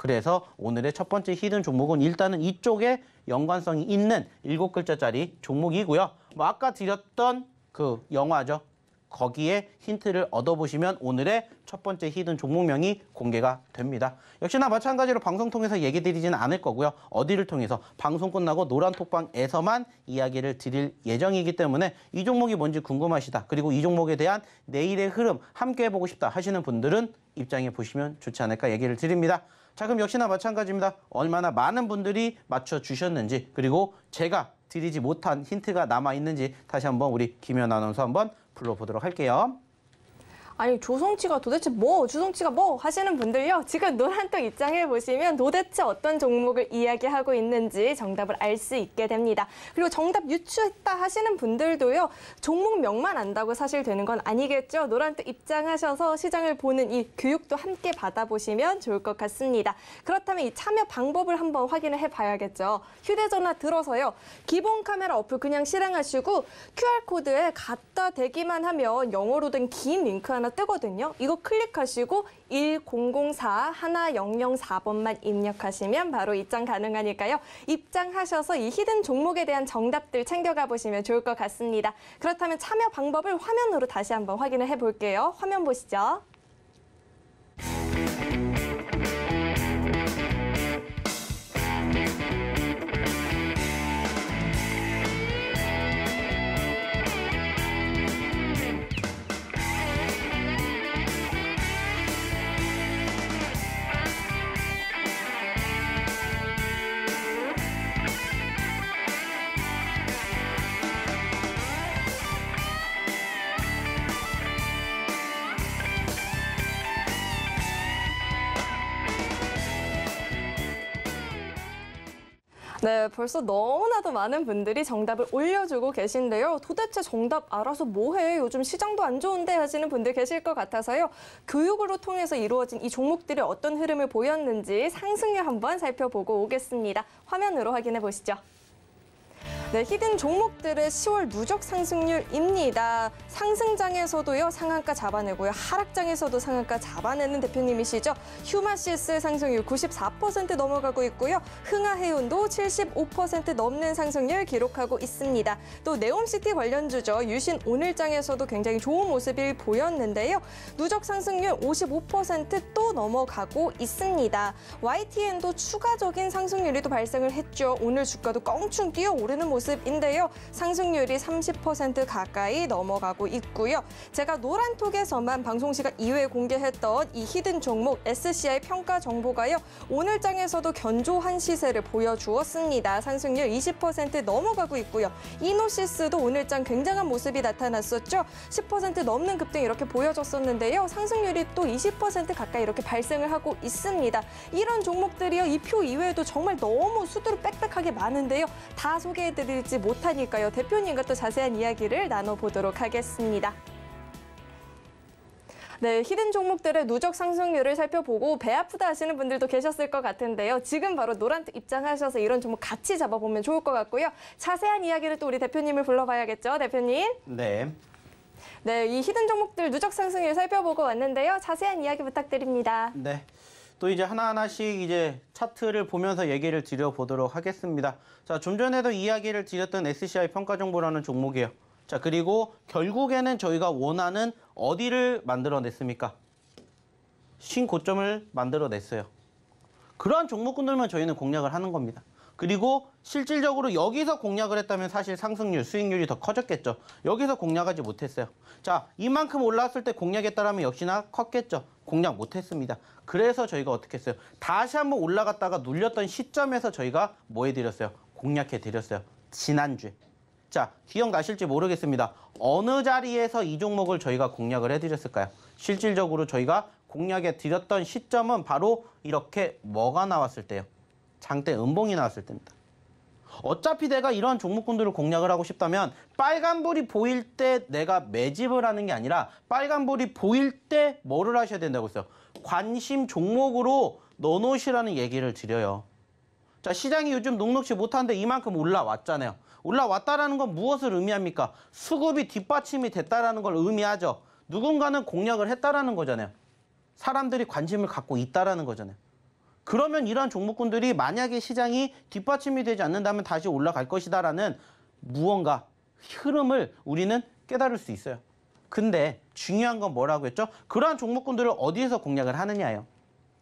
그래서 오늘의 첫 번째 히든 종목은 일단은 이쪽에 연관성이 있는 일곱 글자짜리 종목이고요. 뭐 아까 드렸던 그 영화죠. 거기에 힌트를 얻어보시면 오늘의 첫 번째 히든 종목명이 공개가 됩니다. 역시나 마찬가지로 방송 통해서 얘기 드리진 않을 거고요. 어디를 통해서 방송 끝나고 노란 톡방에서만 이야기를 드릴 예정이기 때문에 이 종목이 뭔지 궁금하시다. 그리고 이 종목에 대한 내일의 흐름 함께 해보고 싶다 하시는 분들은 입장해 보시면 좋지 않을까 얘기를 드립니다. 자 그럼 역시나 마찬가지입니다. 얼마나 많은 분들이 맞춰주셨는지 그리고 제가 드리지 못한 힌트가 남아있는지 다시 한번 우리 김현 아나운서 한번 불러보도록 할게요. 아니 조성치가 도대체 뭐 조성치가 뭐 하시는 분들요 지금 노란떡 입장해 보시면 도대체 어떤 종목을 이야기하고 있는지 정답을 알 수 있게 됩니다. 그리고 정답 유추했다 하시는 분들도요 종목명만 안다고 사실 되는 건 아니겠죠. 노란떡 입장하셔서 시장을 보는 이 교육도 함께 받아보시면 좋을 것 같습니다. 그렇다면 이 참여 방법을 한번 확인을 해봐야겠죠. 휴대전화 들어서요 기본 카메라 어플 그냥 실행하시고 QR코드에 갖다 대기만 하면 영어로 된 긴 링크 하나 어, 뜨거든요. 이거 클릭하시고 1004104번만 입력하시면 바로 입장 가능하니까요. 입장하셔서 이 히든 종목에 대한 정답들 챙겨가 보시면 좋을 것 같습니다. 그렇다면 참여 방법을 화면으로 다시 한번 확인을 해볼게요. 화면 보시죠. 네, 벌써 너무나도 많은 분들이 정답을 올려주고 계신데요. 도대체 정답 알아서 뭐해? 요즘 시장도 안 좋은데 하시는 분들 계실 것 같아서요. 교육으로 통해서 이루어진 이 종목들이 어떤 흐름을 보였는지 상승률 한번 살펴보고 오겠습니다. 화면으로 확인해 보시죠. 네, 히든 종목들의 10월 누적 상승률입니다. 상승장에서도요 상한가 잡아내고요 하락장에서도 상한가 잡아내는 대표님이시죠. 휴마시스 의 상승률 94% 넘어가고 있고요 흥하해운도75% 넘는 상승률 기록하고 있습니다. 또 네옴시티 관련주죠 유신 오늘장에서도 굉장히 좋은 모습을 보였는데요 누적 상승률 55%또 넘어가고 있습니다. YTN도 추가적인 상승률이 또 발생을 했죠. 오늘 주가도 껑충 뛰어 오르는 모습. 모습인데요. 상승률이 30% 가까이 넘어가고 있고요. 제가 노란톡에서만 방송시간 이외에 공개했던 이 히든 종목 SCI 평가 정보가요. 오늘장에서도 견조한 시세를 보여주었습니다. 상승률 20% 넘어가고 있고요. 이노시스도 오늘장 굉장한 모습이 나타났었죠. 10% 넘는 급등 이렇게 보여줬었는데요 상승률이 또 20% 가까이 이렇게 발생을 하고 있습니다. 이런 종목들이요. 이 표 이외에도 정말 너무 수두로 빽빽하게 많은데요. 다 소개해드릴 게요 전해드리지 못하니까요. 대표님과 또 자세한 이야기를 나눠보도록 하겠습니다. 네, 히든 종목들의 누적 상승률을 살펴보고 배 아프다 하시는 분들도 계셨을 것 같은데요. 지금 바로 노란트 입장하셔서 이런 종목 같이 잡아보면 좋을 것 같고요. 자세한 이야기를 또 우리 대표님을 불러봐야겠죠, 대표님? 네. 네, 이 히든 종목들 누적 상승률 살펴보고 왔는데요. 자세한 이야기 부탁드립니다. 네. 또 이제 하나하나씩 이제 차트를 보면서 얘기를 드려보도록 하겠습니다. 자, 좀 전에도 이야기를 드렸던 SCI 평가정보라는 종목이에요. 자, 그리고 결국에는 저희가 원하는 어디를 만들어냈습니까? 신고점을 만들어냈어요. 그러한 종목군들만 저희는 공략을 하는 겁니다. 그리고 실질적으로 여기서 공략을 했다면 사실 상승률, 수익률이 더 커졌겠죠. 여기서 공략하지 못했어요. 자, 이만큼 올라왔을 때 공략했다라면 역시나 컸겠죠. 공략 못했습니다. 그래서 저희가 어떻게 했어요? 다시 한번 올라갔다가 눌렸던 시점에서 저희가 뭐 해드렸어요? 공략해드렸어요. 지난주에. 자, 기억나실지 모르겠습니다. 어느 자리에서 이 종목을 저희가 공략을 해드렸을까요? 실질적으로 저희가 공략해드렸던 시점은 바로 이렇게 뭐가 나왔을 때요? 장대 음봉이 나왔을 때입니다. 어차피 내가 이러한 종목군들을 공략을 하고 싶다면 빨간불이 보일 때 내가 매집을 하는 게 아니라 빨간불이 보일 때 뭐를 하셔야 된다고 했어요. 관심 종목으로 넣어놓으시라는 얘기를 드려요. 자 시장이 요즘 녹록지 못한데 이만큼 올라왔잖아요. 올라왔다라는 건 무엇을 의미합니까? 수급이 뒷받침이 됐다라는 걸 의미하죠. 누군가는 공략을 했다라는 거잖아요. 사람들이 관심을 갖고 있다라는 거잖아요. 그러면 이러한 종목군들이 만약에 시장이 뒷받침이 되지 않는다면 다시 올라갈 것이다라는 무언가 흐름을 우리는 깨달을 수 있어요. 근데 중요한 건 뭐라고 했죠? 그러한 종목군들을 어디에서 공략을 하느냐요.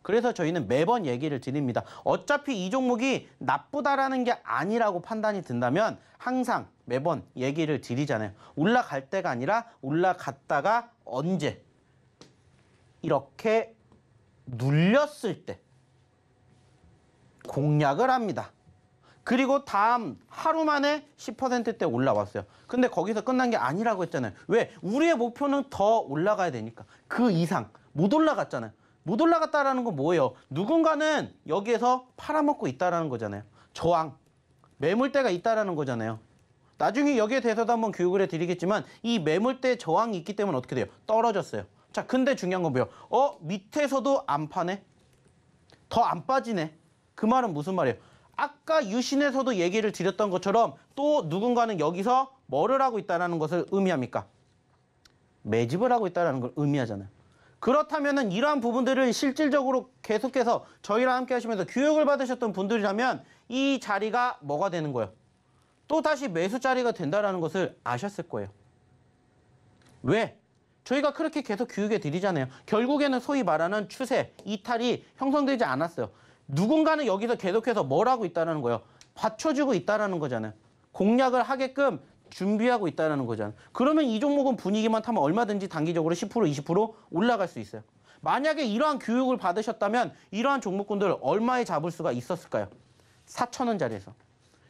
그래서 저희는 매번 얘기를 드립니다. 어차피 이 종목이 나쁘다라는 게 아니라고 판단이 든다면 항상 매번 얘기를 드리잖아요. 올라갈 때가 아니라 올라갔다가 언제 이렇게 눌렸을 때 공략을 합니다. 그리고 다음 하루 만에 10%대 올라왔어요. 근데 거기서 끝난 게 아니라고 했잖아요. 왜? 우리의 목표는 더 올라가야 되니까. 그 이상 못 올라갔잖아요. 못 올라갔다라는 건 뭐예요? 누군가는 여기에서 팔아먹고 있다라는 거잖아요. 저항, 매물대가 있다라는 거잖아요. 나중에 여기에 대해서도 한번 교육을 해드리겠지만 이 매물대 저항이 있기 때문에 어떻게 돼요? 떨어졌어요. 자, 근데 중요한 건 뭐예요? 어? 밑에서도 안 파네? 더 안 빠지네? 그 말은 무슨 말이에요? 아까 유신에서도 얘기를 드렸던 것처럼 또 누군가는 여기서 뭐를 하고 있다는 것을 의미합니까? 매집을 하고 있다는 걸 의미하잖아요. 그렇다면 이러한 부분들을 실질적으로 계속해서 저희랑 함께 하시면서 교육을 받으셨던 분들이라면 이 자리가 뭐가 되는 거예요? 또 다시 매수 자리가 된다는 것을 아셨을 거예요. 왜? 저희가 그렇게 계속 교육해 드리잖아요. 결국에는 소위 말하는 추세, 이탈이 형성되지 않았어요. 누군가는 여기서 계속해서 뭘 하고 있다는 거예요. 받쳐주고 있다는 거잖아요. 공략을 하게끔 준비하고 있다는 거잖아요. 그러면 이 종목은 분위기만 타면 얼마든지 단기적으로 10% 20% 올라갈 수 있어요. 만약에 이러한 교육을 받으셨다면 이러한 종목군들 얼마에 잡을 수가 있었을까요? 4천원자리에서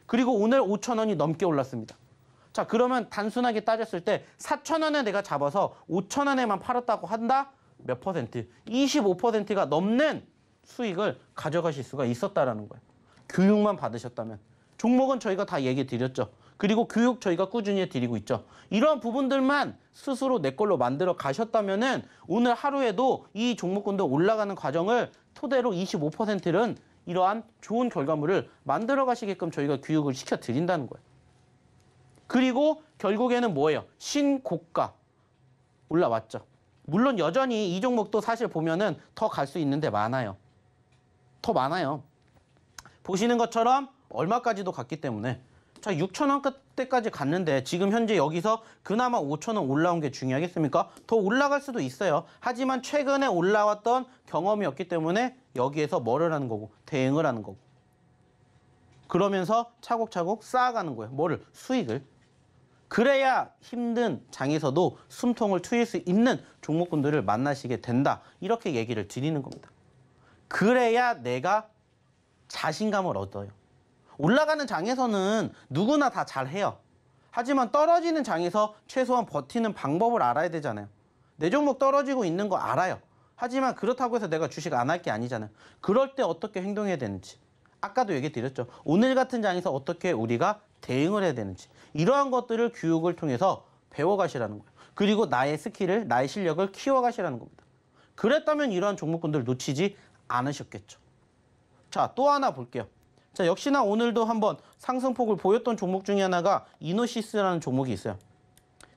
그리고 오늘 5천원이 넘게 올랐습니다. 자 그러면 단순하게 따졌을 때 4천원에 내가 잡아서 5천원에만 팔았다고 한다? 몇 퍼센트? 25%가 넘는 수익을 가져가실 수가 있었다라는 거예요. 교육만 받으셨다면. 종목은 저희가 다 얘기 드렸죠. 그리고 교육 저희가 꾸준히 드리고 있죠. 이러한 부분들만 스스로 내 걸로 만들어 가셨다면은 오늘 하루에도 이 종목군도 올라가는 과정을 토대로 25%는 이러한 좋은 결과물을 만들어 가시게끔 저희가 교육을 시켜 드린다는 거예요. 그리고 결국에는 뭐예요? 신고가 올라왔죠. 물론 여전히 이 종목도 사실 보면은 더 갈 수 있는 데 많아요. 더 많아요. 보시는 것처럼 얼마까지도 갔기 때문에 자 6천원대까지 갔는데 지금 현재 여기서 그나마 5천원 올라온 게 중요하겠습니까? 더 올라갈 수도 있어요. 하지만 최근에 올라왔던 경험이었기 때문에 여기에서 뭐를 하는 거고 대응을 하는 거고 그러면서 차곡차곡 쌓아가는 거예요. 뭐를? 수익을. 그래야 힘든 장에서도 숨통을 트일 수 있는 종목분들을 만나시게 된다. 이렇게 얘기를 드리는 겁니다. 그래야 내가 자신감을 얻어요. 올라가는 장에서는 누구나 다 잘해요. 하지만 떨어지는 장에서 최소한 버티는 방법을 알아야 되잖아요. 내 종목 떨어지고 있는 거 알아요. 하지만 그렇다고 해서 내가 주식 안 할 게 아니잖아요. 그럴 때 어떻게 행동해야 되는지. 아까도 얘기 드렸죠. 오늘 같은 장에서 어떻게 우리가 대응을 해야 되는지. 이러한 것들을 교육을 통해서 배워가시라는 거예요. 그리고 나의 스킬을, 나의 실력을 키워가시라는 겁니다. 그랬다면 이러한 종목군들 놓치지 않으셨겠죠. 자, 또 하나 볼게요. 자, 역시나 오늘도 한번 상승폭을 보였던 종목 중에 하나가 이노시스라는 종목이 있어요.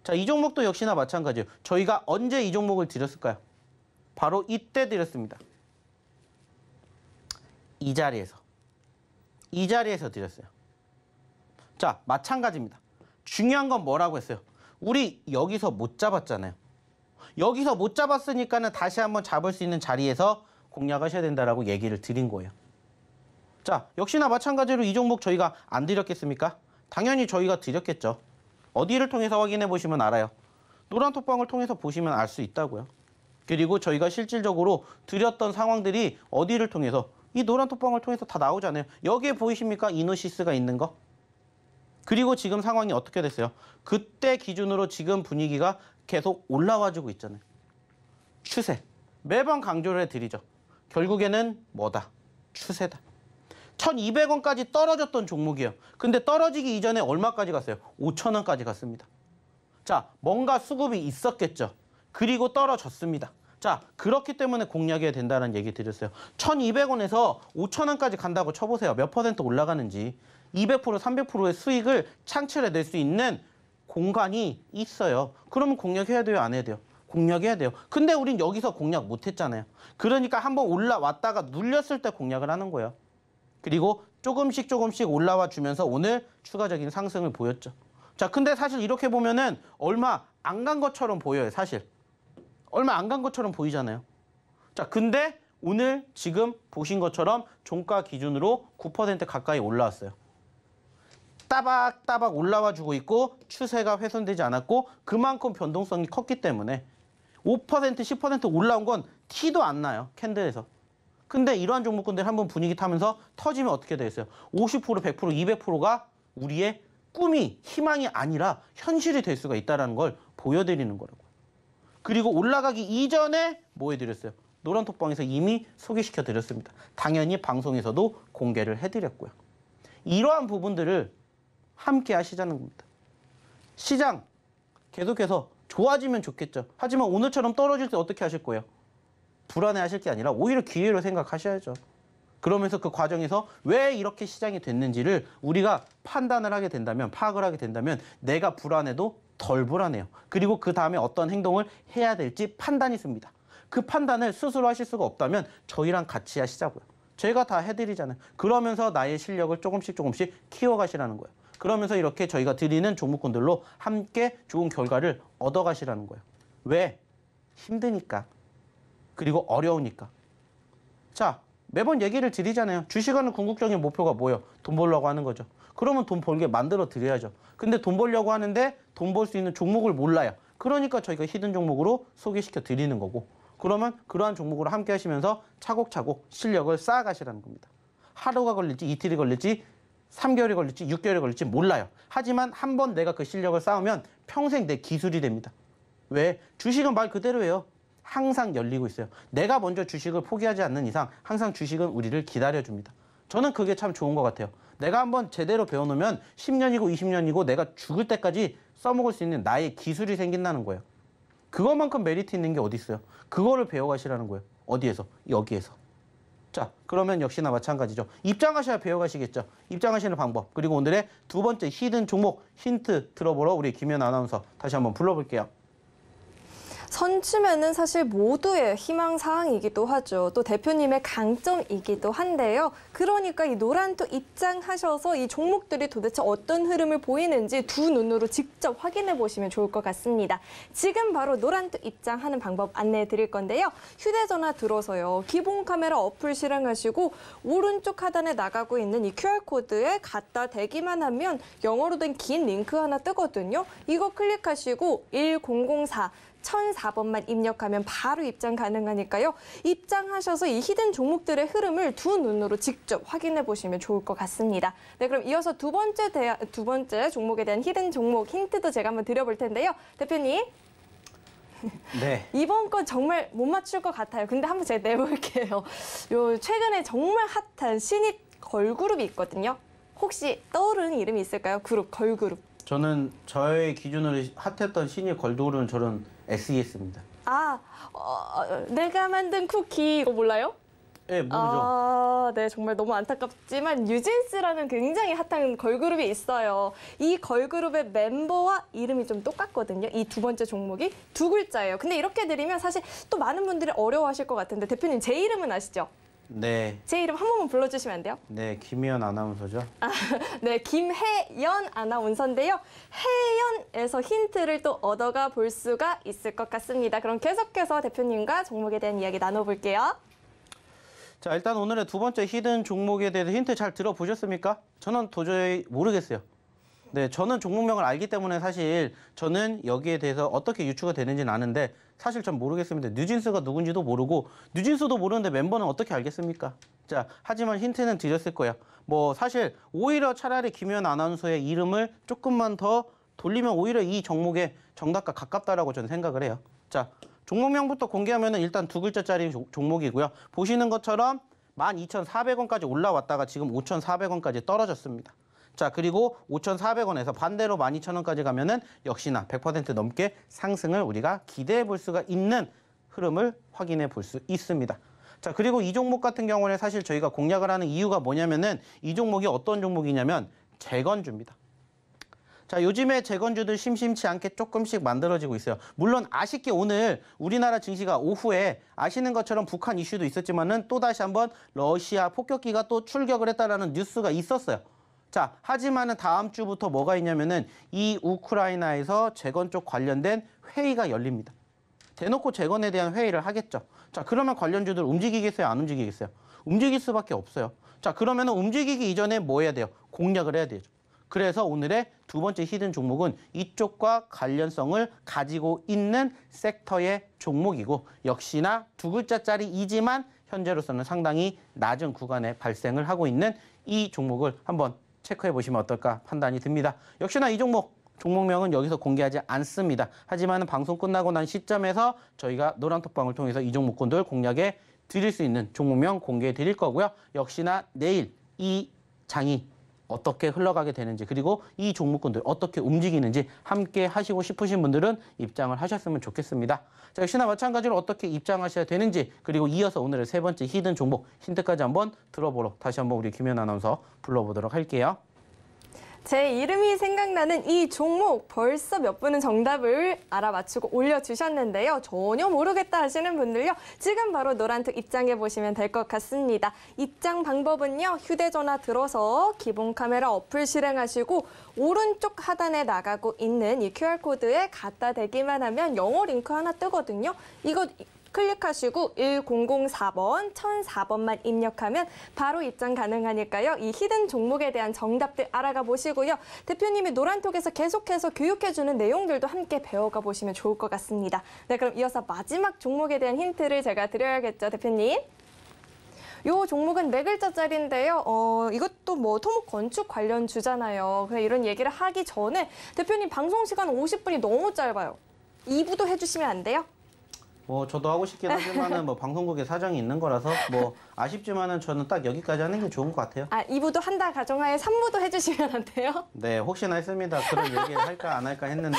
자, 이 종목도 역시나 마찬가지예요. 저희가 언제 이 종목을 드렸을까요? 바로 이때 드렸습니다. 이 자리에서. 이 자리에서 드렸어요. 자, 마찬가지입니다. 중요한 건 뭐라고 했어요? 우리 여기서 못 잡았잖아요. 여기서 못 잡았으니까는 다시 한번 잡을 수 있는 자리에서 공략하셔야 된다라고 얘기를 드린 거예요. 자, 역시나 마찬가지로 이 종목 저희가 안 드렸겠습니까? 당연히 저희가 드렸겠죠. 어디를 통해서 확인해 보시면 알아요. 노란 톡방을 통해서 보시면 알 수 있다고요. 그리고 저희가 실질적으로 드렸던 상황들이 어디를 통해서 이 노란 톡방을 통해서 다 나오잖아요. 여기에 보이십니까? 이노시스가 있는 거. 그리고 지금 상황이 어떻게 됐어요? 그때 기준으로 지금 분위기가 계속 올라와주고 있잖아요. 추세. 매번 강조를 해드리죠. 결국에는 뭐다? 추세다. 1200원까지 떨어졌던 종목이에요. 근데 떨어지기 이전에 얼마까지 갔어요? 5 0 0 0원까지 갔습니다. 자, 뭔가 수급이 있었겠죠. 그리고 떨어졌습니다. 자, 그렇기 때문에 공략해야 된다는 얘기 드렸어요. 1200원에서 5 0 0 0원까지 간다고 쳐보세요. 몇 퍼센트 올라가는지. 200%, 300%의 수익을 창출해낼 수 있는 공간이 있어요. 그러면 공략해야 돼요? 안 해야 돼요? 공략해야 돼요. 근데 우린 여기서 공략 못했잖아요. 그러니까 한번 올라왔다가 눌렸을 때 공략을 하는 거예요. 그리고 조금씩 조금씩 올라와 주면서 오늘 추가적인 상승을 보였죠. 자, 근데 사실 이렇게 보면은 얼마 안 간 것처럼 보여요, 사실. 얼마 안 간 것처럼 보이잖아요. 자, 근데 오늘 지금 보신 것처럼 종가 기준으로 9% 가까이 올라왔어요. 따박따박 올라와 주고 있고 추세가 훼손되지 않았고 그만큼 변동성이 컸기 때문에 5% 10% 올라온 건 티도 안 나요. 캔들에서. 근데 이러한 종목군들 한번 분위기 타면서 터지면 어떻게 되겠어요? 50%, 100%, 200%가 우리의 꿈이 희망이 아니라 현실이 될 수가 있다는 걸 보여드리는 거라고 그리고 올라가기 이전에 뭐 해드렸어요? 노란톡방에서 이미 소개시켜 드렸습니다. 당연히 방송에서도 공개를 해드렸고요. 이러한 부분들을 함께 하시자는 겁니다. 시장 계속해서 좋아지면 좋겠죠. 하지만 오늘처럼 떨어질 때 어떻게 하실 거예요? 불안해하실 게 아니라 오히려 기회로 생각하셔야죠. 그러면서 그 과정에서 왜 이렇게 시장이 됐는지를 우리가 판단을 하게 된다면 파악을 하게 된다면 내가 불안해도 덜 불안해요. 그리고 그 다음에 어떤 행동을 해야 될지 판단이 씁니다. 그 판단을 스스로 하실 수가 없다면 저희랑 같이 하시자고요. 제가 다 해드리잖아요. 그러면서 나의 실력을 조금씩 조금씩 키워가시라는 거예요. 그러면서 이렇게 저희가 드리는 종목군들로 함께 좋은 결과를 얻어가시라는 거예요. 왜? 힘드니까. 그리고 어려우니까. 자, 매번 얘기를 드리잖아요. 주식하는 궁극적인 목표가 뭐예요? 돈 벌려고 하는 거죠. 그러면 돈 벌게 만들어 드려야죠. 근데 돈 벌려고 하는데 돈 벌 수 있는 종목을 몰라요. 그러니까 저희가 히든 종목으로 소개시켜 드리는 거고 그러면 그러한 종목으로 함께 하시면서 차곡차곡 실력을 쌓아가시라는 겁니다. 하루가 걸릴지 이틀이 걸릴지 3개월이 걸릴지 6개월이 걸릴지 몰라요. 하지만 한 번 내가 그 실력을 쌓으면 평생 내 기술이 됩니다. 왜? 주식은 말 그대로예요. 항상 열리고 있어요. 내가 먼저 주식을 포기하지 않는 이상 항상 주식은 우리를 기다려줍니다. 저는 그게 참 좋은 것 같아요. 내가 한 번 제대로 배워놓으면 10년이고 20년이고 내가 죽을 때까지 써먹을 수 있는 나의 기술이 생긴다는 거예요. 그것만큼 메리트 있는 게 어디 있어요? 그거를 배워가시라는 거예요. 어디에서? 여기에서. 자, 그러면 역시나 마찬가지죠. 입장하셔야 배워가시겠죠. 입장하시는 방법. 그리고 오늘의 두 번째 히든 종목 힌트 들어보러 우리 김현 아나운서 다시 한번 불러볼게요. 선춤에는 사실 모두의 희망 사항이기도 하죠. 또 대표님의 강점이기도 한데요. 그러니까 이 노란토 입장하셔서 이 종목들이 도대체 어떤 흐름을 보이는지 두 눈으로 직접 확인해 보시면 좋을 것 같습니다. 지금 바로 노란토 입장하는 방법 안내해 드릴 건데요. 휴대전화 들어서요. 기본 카메라 어플 실행하시고 오른쪽 하단에 나가고 있는 이 QR코드에 갖다 대기만 하면 영어로 된 긴 링크 하나 뜨거든요. 이거 클릭하시고 1004 1004번만 입력하면 바로 입장 가능하니까요. 입장하셔서 이 히든 종목들의 흐름을 두 눈으로 직접 확인해 보시면 좋을 것 같습니다. 네, 그럼 이어서 두 번째 대야, 두 번째 종목에 대한 히든 종목 힌트도 제가 한번 드려볼 텐데요. 대표님. 네. 이번 건 정말 못 맞출 것 같아요. 근데 한번 제가 내볼게요. 요 최근에 정말 핫한 신입 걸그룹이 있거든요. 혹시 떠오르는 이름이 있을까요? 그룹 걸그룹. 저는 저의 기준으로 핫했던 신입 걸그룹은 저는 SES입니다. 아, 어, 어, 내가 만든 쿠키 이거 몰라요? 네, 모르죠. 아, 네, 정말 너무 안타깝지만 뉴진스라는 굉장히 핫한 걸그룹이 있어요. 이 걸그룹의 멤버와 이름이 좀 똑같거든요. 이 두 번째 종목이 두 글자예요. 근데 이렇게 드리면 사실 또 많은 분들이 어려워하실 것 같은데 대표님 제 이름은 아시죠? 네. 제 이름 한 번만 불러주시면 안 돼요? 네, 김혜연 아나운서죠. 아, 네, 김혜연 아나운서인데요. 혜연에서 힌트를 또 얻어가 볼 수가 있을 것 같습니다. 그럼 계속해서 대표님과 종목에 대한 이야기 나눠볼게요. 자, 일단 오늘의 두 번째 히든 종목에 대해서 힌트 잘 들어보셨습니까? 저는 도저히 모르겠어요. 네, 저는 종목명을 알기 때문에 사실 저는 여기에 대해서 어떻게 유추가 되는지는 아는데 사실 전 모르겠습니다. 뉴진스가 누군지도 모르고 뉴진스도 모르는데 멤버는 어떻게 알겠습니까? 자, 하지만 힌트는 드렸을 거예요. 뭐 사실 오히려 차라리 김현 아나운서의 이름을 조금만 더 돌리면 오히려 이 종목의 정답과 가깝다라고 저는 생각을 해요. 자, 종목명부터 공개하면 일단 두 글자짜리 종목이고요. 보시는 것처럼 12,400원까지 올라왔다가 지금 5,400원까지 떨어졌습니다. 자, 그리고 5,400원에서 반대로 12,000원까지 가면은 역시나 100% 넘게 상승을 우리가 기대해 볼 수가 있는 흐름을 확인해 볼 수 있습니다. 자, 그리고 이 종목 같은 경우는 사실 저희가 공략을 하는 이유가 뭐냐면은 이 종목이 어떤 종목이냐면 재건주입니다. 자, 요즘에 재건주들 심심치 않게 조금씩 만들어지고 있어요. 물론 아쉽게 오늘 우리나라 증시가 오후에 아시는 것처럼 북한 이슈도 있었지만은 또 다시 한번 러시아 폭격기가 또 출격을 했다라는 뉴스가 있었어요. 자, 하지만은 다음 주부터 뭐가 있냐면은 이 우크라이나에서 재건쪽 관련된 회의가 열립니다. 대놓고 재건에 대한 회의를 하겠죠. 자, 그러면 관련주들 움직이겠어요? 안 움직이겠어요? 움직일 수밖에 없어요. 자, 그러면은 움직이기 이전에 뭐 해야 돼요? 공략을 해야 되죠. 그래서 오늘의 두 번째 히든 종목은 이쪽과 관련성을 가지고 있는 섹터의 종목이고 역시나 두 글자짜리이지만 현재로서는 상당히 낮은 구간에 발생을 하고 있는 이 종목을 한번 체크해 보시면 어떨까 판단이 듭니다. 역시나 이 종목 종목명은 여기서 공개하지 않습니다. 하지만 방송 끝나고 난 시점에서 저희가 노란톡방을 통해서 이 종목군들 공략에 드릴 수 있는 종목명 공개해 드릴 거고요. 역시나 내일 이 장이 어떻게 흘러가게 되는지 그리고 이 종목군들 어떻게 움직이는지 함께 하시고 싶으신 분들은 입장을 하셨으면 좋겠습니다. 자, 역시나 마찬가지로 어떻게 입장하셔야 되는지 그리고 이어서 오늘의 세 번째 히든 종목 힌트까지 한번 들어보러 다시 한번 우리 김현 아나운서 불러보도록 할게요. 제 이름이 생각나는 이 종목 벌써 몇 분은 정답을 알아맞히고 올려주셨는데요. 전혀 모르겠다 하시는 분들요. 지금 바로 노란톡 입장해 보시면 될 것 같습니다. 입장 방법은요. 휴대전화 들어서 기본 카메라 어플 실행하시고 오른쪽 하단에 나가고 있는 이 QR코드에 갖다 대기만 하면 영어 링크 하나 뜨거든요. 이거 클릭하시고 1004번, 1004번만 입력하면 바로 입장 가능하니까요. 이 히든 종목에 대한 정답들 알아가 보시고요. 대표님이 노란톡에서 계속해서 교육해주는 내용들도 함께 배워가 보시면 좋을 것 같습니다. 네, 그럼 이어서 마지막 종목에 대한 힌트를 제가 드려야겠죠, 대표님? 요 종목은 네 글자짜리인데요. 어, 이것도 뭐 토목 건축 관련 주잖아요. 그래 이런 얘기를 하기 전에 대표님 방송 시간 50분이 너무 짧아요. 2부도 해주시면 안 돼요? 뭐 저도 하고 싶긴 하지만은 뭐 방송국에 사정이 있는 거라서 뭐 아쉽지만은 저는 딱 여기까지 하는 게 좋은 것 같아요. 아 2부도 한다 가정하에 3부도 해주시면 안 돼요? 네 혹시나 했습니다. 그런 얘기를 할까 안 할까 했는데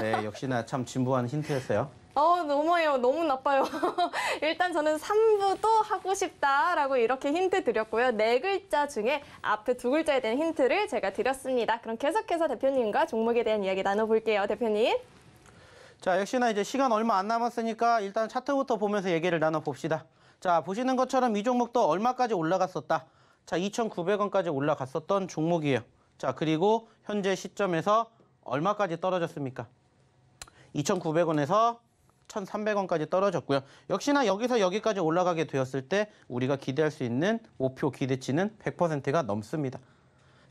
네 역시나 참 진부한 힌트였어요. 어, 너무해요. 너무 나빠요. 일단 저는 3부도 하고 싶다라고 이렇게 힌트 드렸고요. 네 글자 중에 앞에 두 글자에 대한 힌트를 제가 드렸습니다. 그럼 계속해서 대표님과 종목에 대한 이야기 나눠볼게요. 대표님. 자, 역시나 이제 시간 얼마 안 남았으니까 일단 차트부터 보면서 얘기를 나눠봅시다. 자, 보시는 것처럼 이 종목도 얼마까지 올라갔었다. 자, 2,900원까지 올라갔었던 종목이에요. 자, 그리고 현재 시점에서 얼마까지 떨어졌습니까? 2,900원에서 1,300원까지 떨어졌고요. 역시나 여기서 여기까지 올라가게 되었을 때 우리가 기대할 수 있는 목표 기대치는 100%가 넘습니다.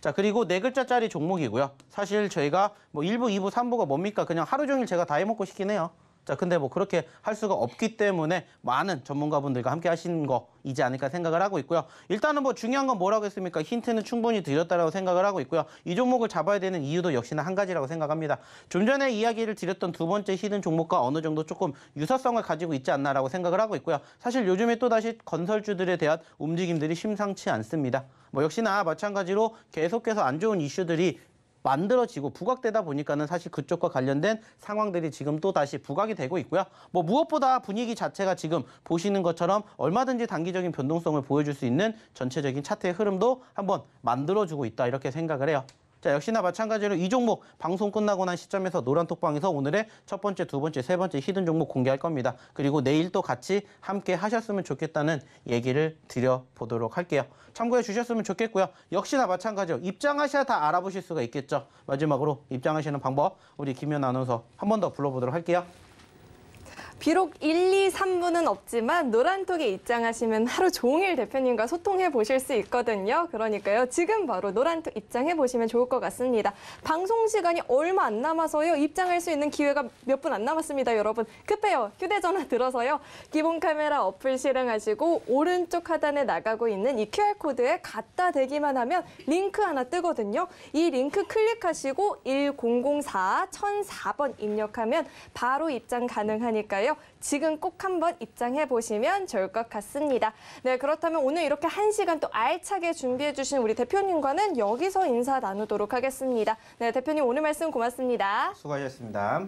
자 그리고 네 글자짜리 종목이고요. 사실 저희가 뭐 1부, 2부, 3부가 뭡니까? 그냥 하루 종일 제가 다 해먹고 싶긴 해요. 자, 근데 뭐 그렇게 할 수가 없기 때문에 많은 전문가분들과 함께 하시는 거이지 않을까 생각을 하고 있고요. 일단은 뭐 중요한 건 뭐라고 했습니까? 힌트는 충분히 드렸다라고 생각을 하고 있고요. 이 종목을 잡아야 되는 이유도 역시나 한 가지라고 생각합니다. 좀 전에 이야기를 드렸던 두 번째 히든 종목과 어느 정도 조금 유사성을 가지고 있지 않나라고 생각을 하고 있고요. 사실 요즘에 또다시 건설주들에 대한 움직임들이 심상치 않습니다. 뭐 역시나 마찬가지로 계속해서 안 좋은 이슈들이 만들어지고 부각되다 보니까는 사실 그쪽과 관련된 상황들이 지금 또 다시 부각이 되고 있고요. 뭐 무엇보다 분위기 자체가 지금 보시는 것처럼 얼마든지 단기적인 변동성을 보여줄 수 있는 전체적인 차트의 흐름도 한번 만들어주고 있다 이렇게 생각을 해요. 자, 역시나 마찬가지로 이 종목 방송 끝나고 난 시점에서 노란톡방에서 오늘의 첫 번째, 두 번째, 세 번째 히든 종목 공개할 겁니다. 그리고 내일 또 같이 함께 하셨으면 좋겠다는 얘기를 드려보도록 할게요. 참고해 주셨으면 좋겠고요. 역시나 마찬가지로 입장하셔야 다 알아보실 수가 있겠죠. 마지막으로 입장하시는 방법 우리 김현 아나운서 한 번 더 불러보도록 할게요. 비록 1, 2, 3분은 없지만 노란톡에 입장하시면 하루 종일 대표님과 소통해 보실 수 있거든요. 그러니까요. 지금 바로 노란톡 입장해 보시면 좋을 것 같습니다. 방송 시간이 얼마 안 남아서요. 입장할 수 있는 기회가 몇 분 안 남았습니다, 여러분. 급해요. 휴대전화 들어서요. 기본 카메라 어플 실행하시고 오른쪽 하단에 나가고 있는 이 QR코드에 갖다 대기만 하면 링크 하나 뜨거든요. 이 링크 클릭하시고 1004 1004번 입력하면 바로 입장 가능하니까요. 있는데요. 지금 꼭 한번 입장해 보시면 좋을 것 같습니다. 네, 그렇다면 오늘 이렇게 한 시간 또 알차게 준비해 주신 우리 대표님과는 여기서 인사 나누도록 하겠습니다. 네, 대표님 오늘 말씀 고맙습니다. 수고하셨습니다.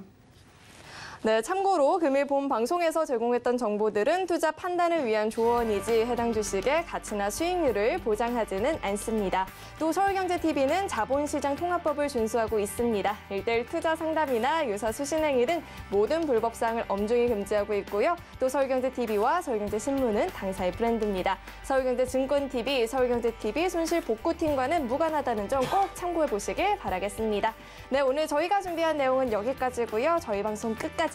네, 참고로 금일 본 방송에서 제공했던 정보들은 투자 판단을 위한 조언이지 해당 주식의 가치나 수익률을 보장하지는 않습니다. 또 서울경제TV는 자본시장 통합법을 준수하고 있습니다. 일대일 투자 상담이나 유사 수신행위 등 모든 불법 사항을 엄중히 금지하고 있고요. 또 서울경제TV와 서울경제신문은 당사의 브랜드입니다. 서울경제증권TV, 서울경제TV 손실복구팀과는 무관하다는 점 꼭 참고해 보시길 바라겠습니다. 네, 오늘 저희가 준비한 내용은 여기까지고요. 저희 방송 끝까지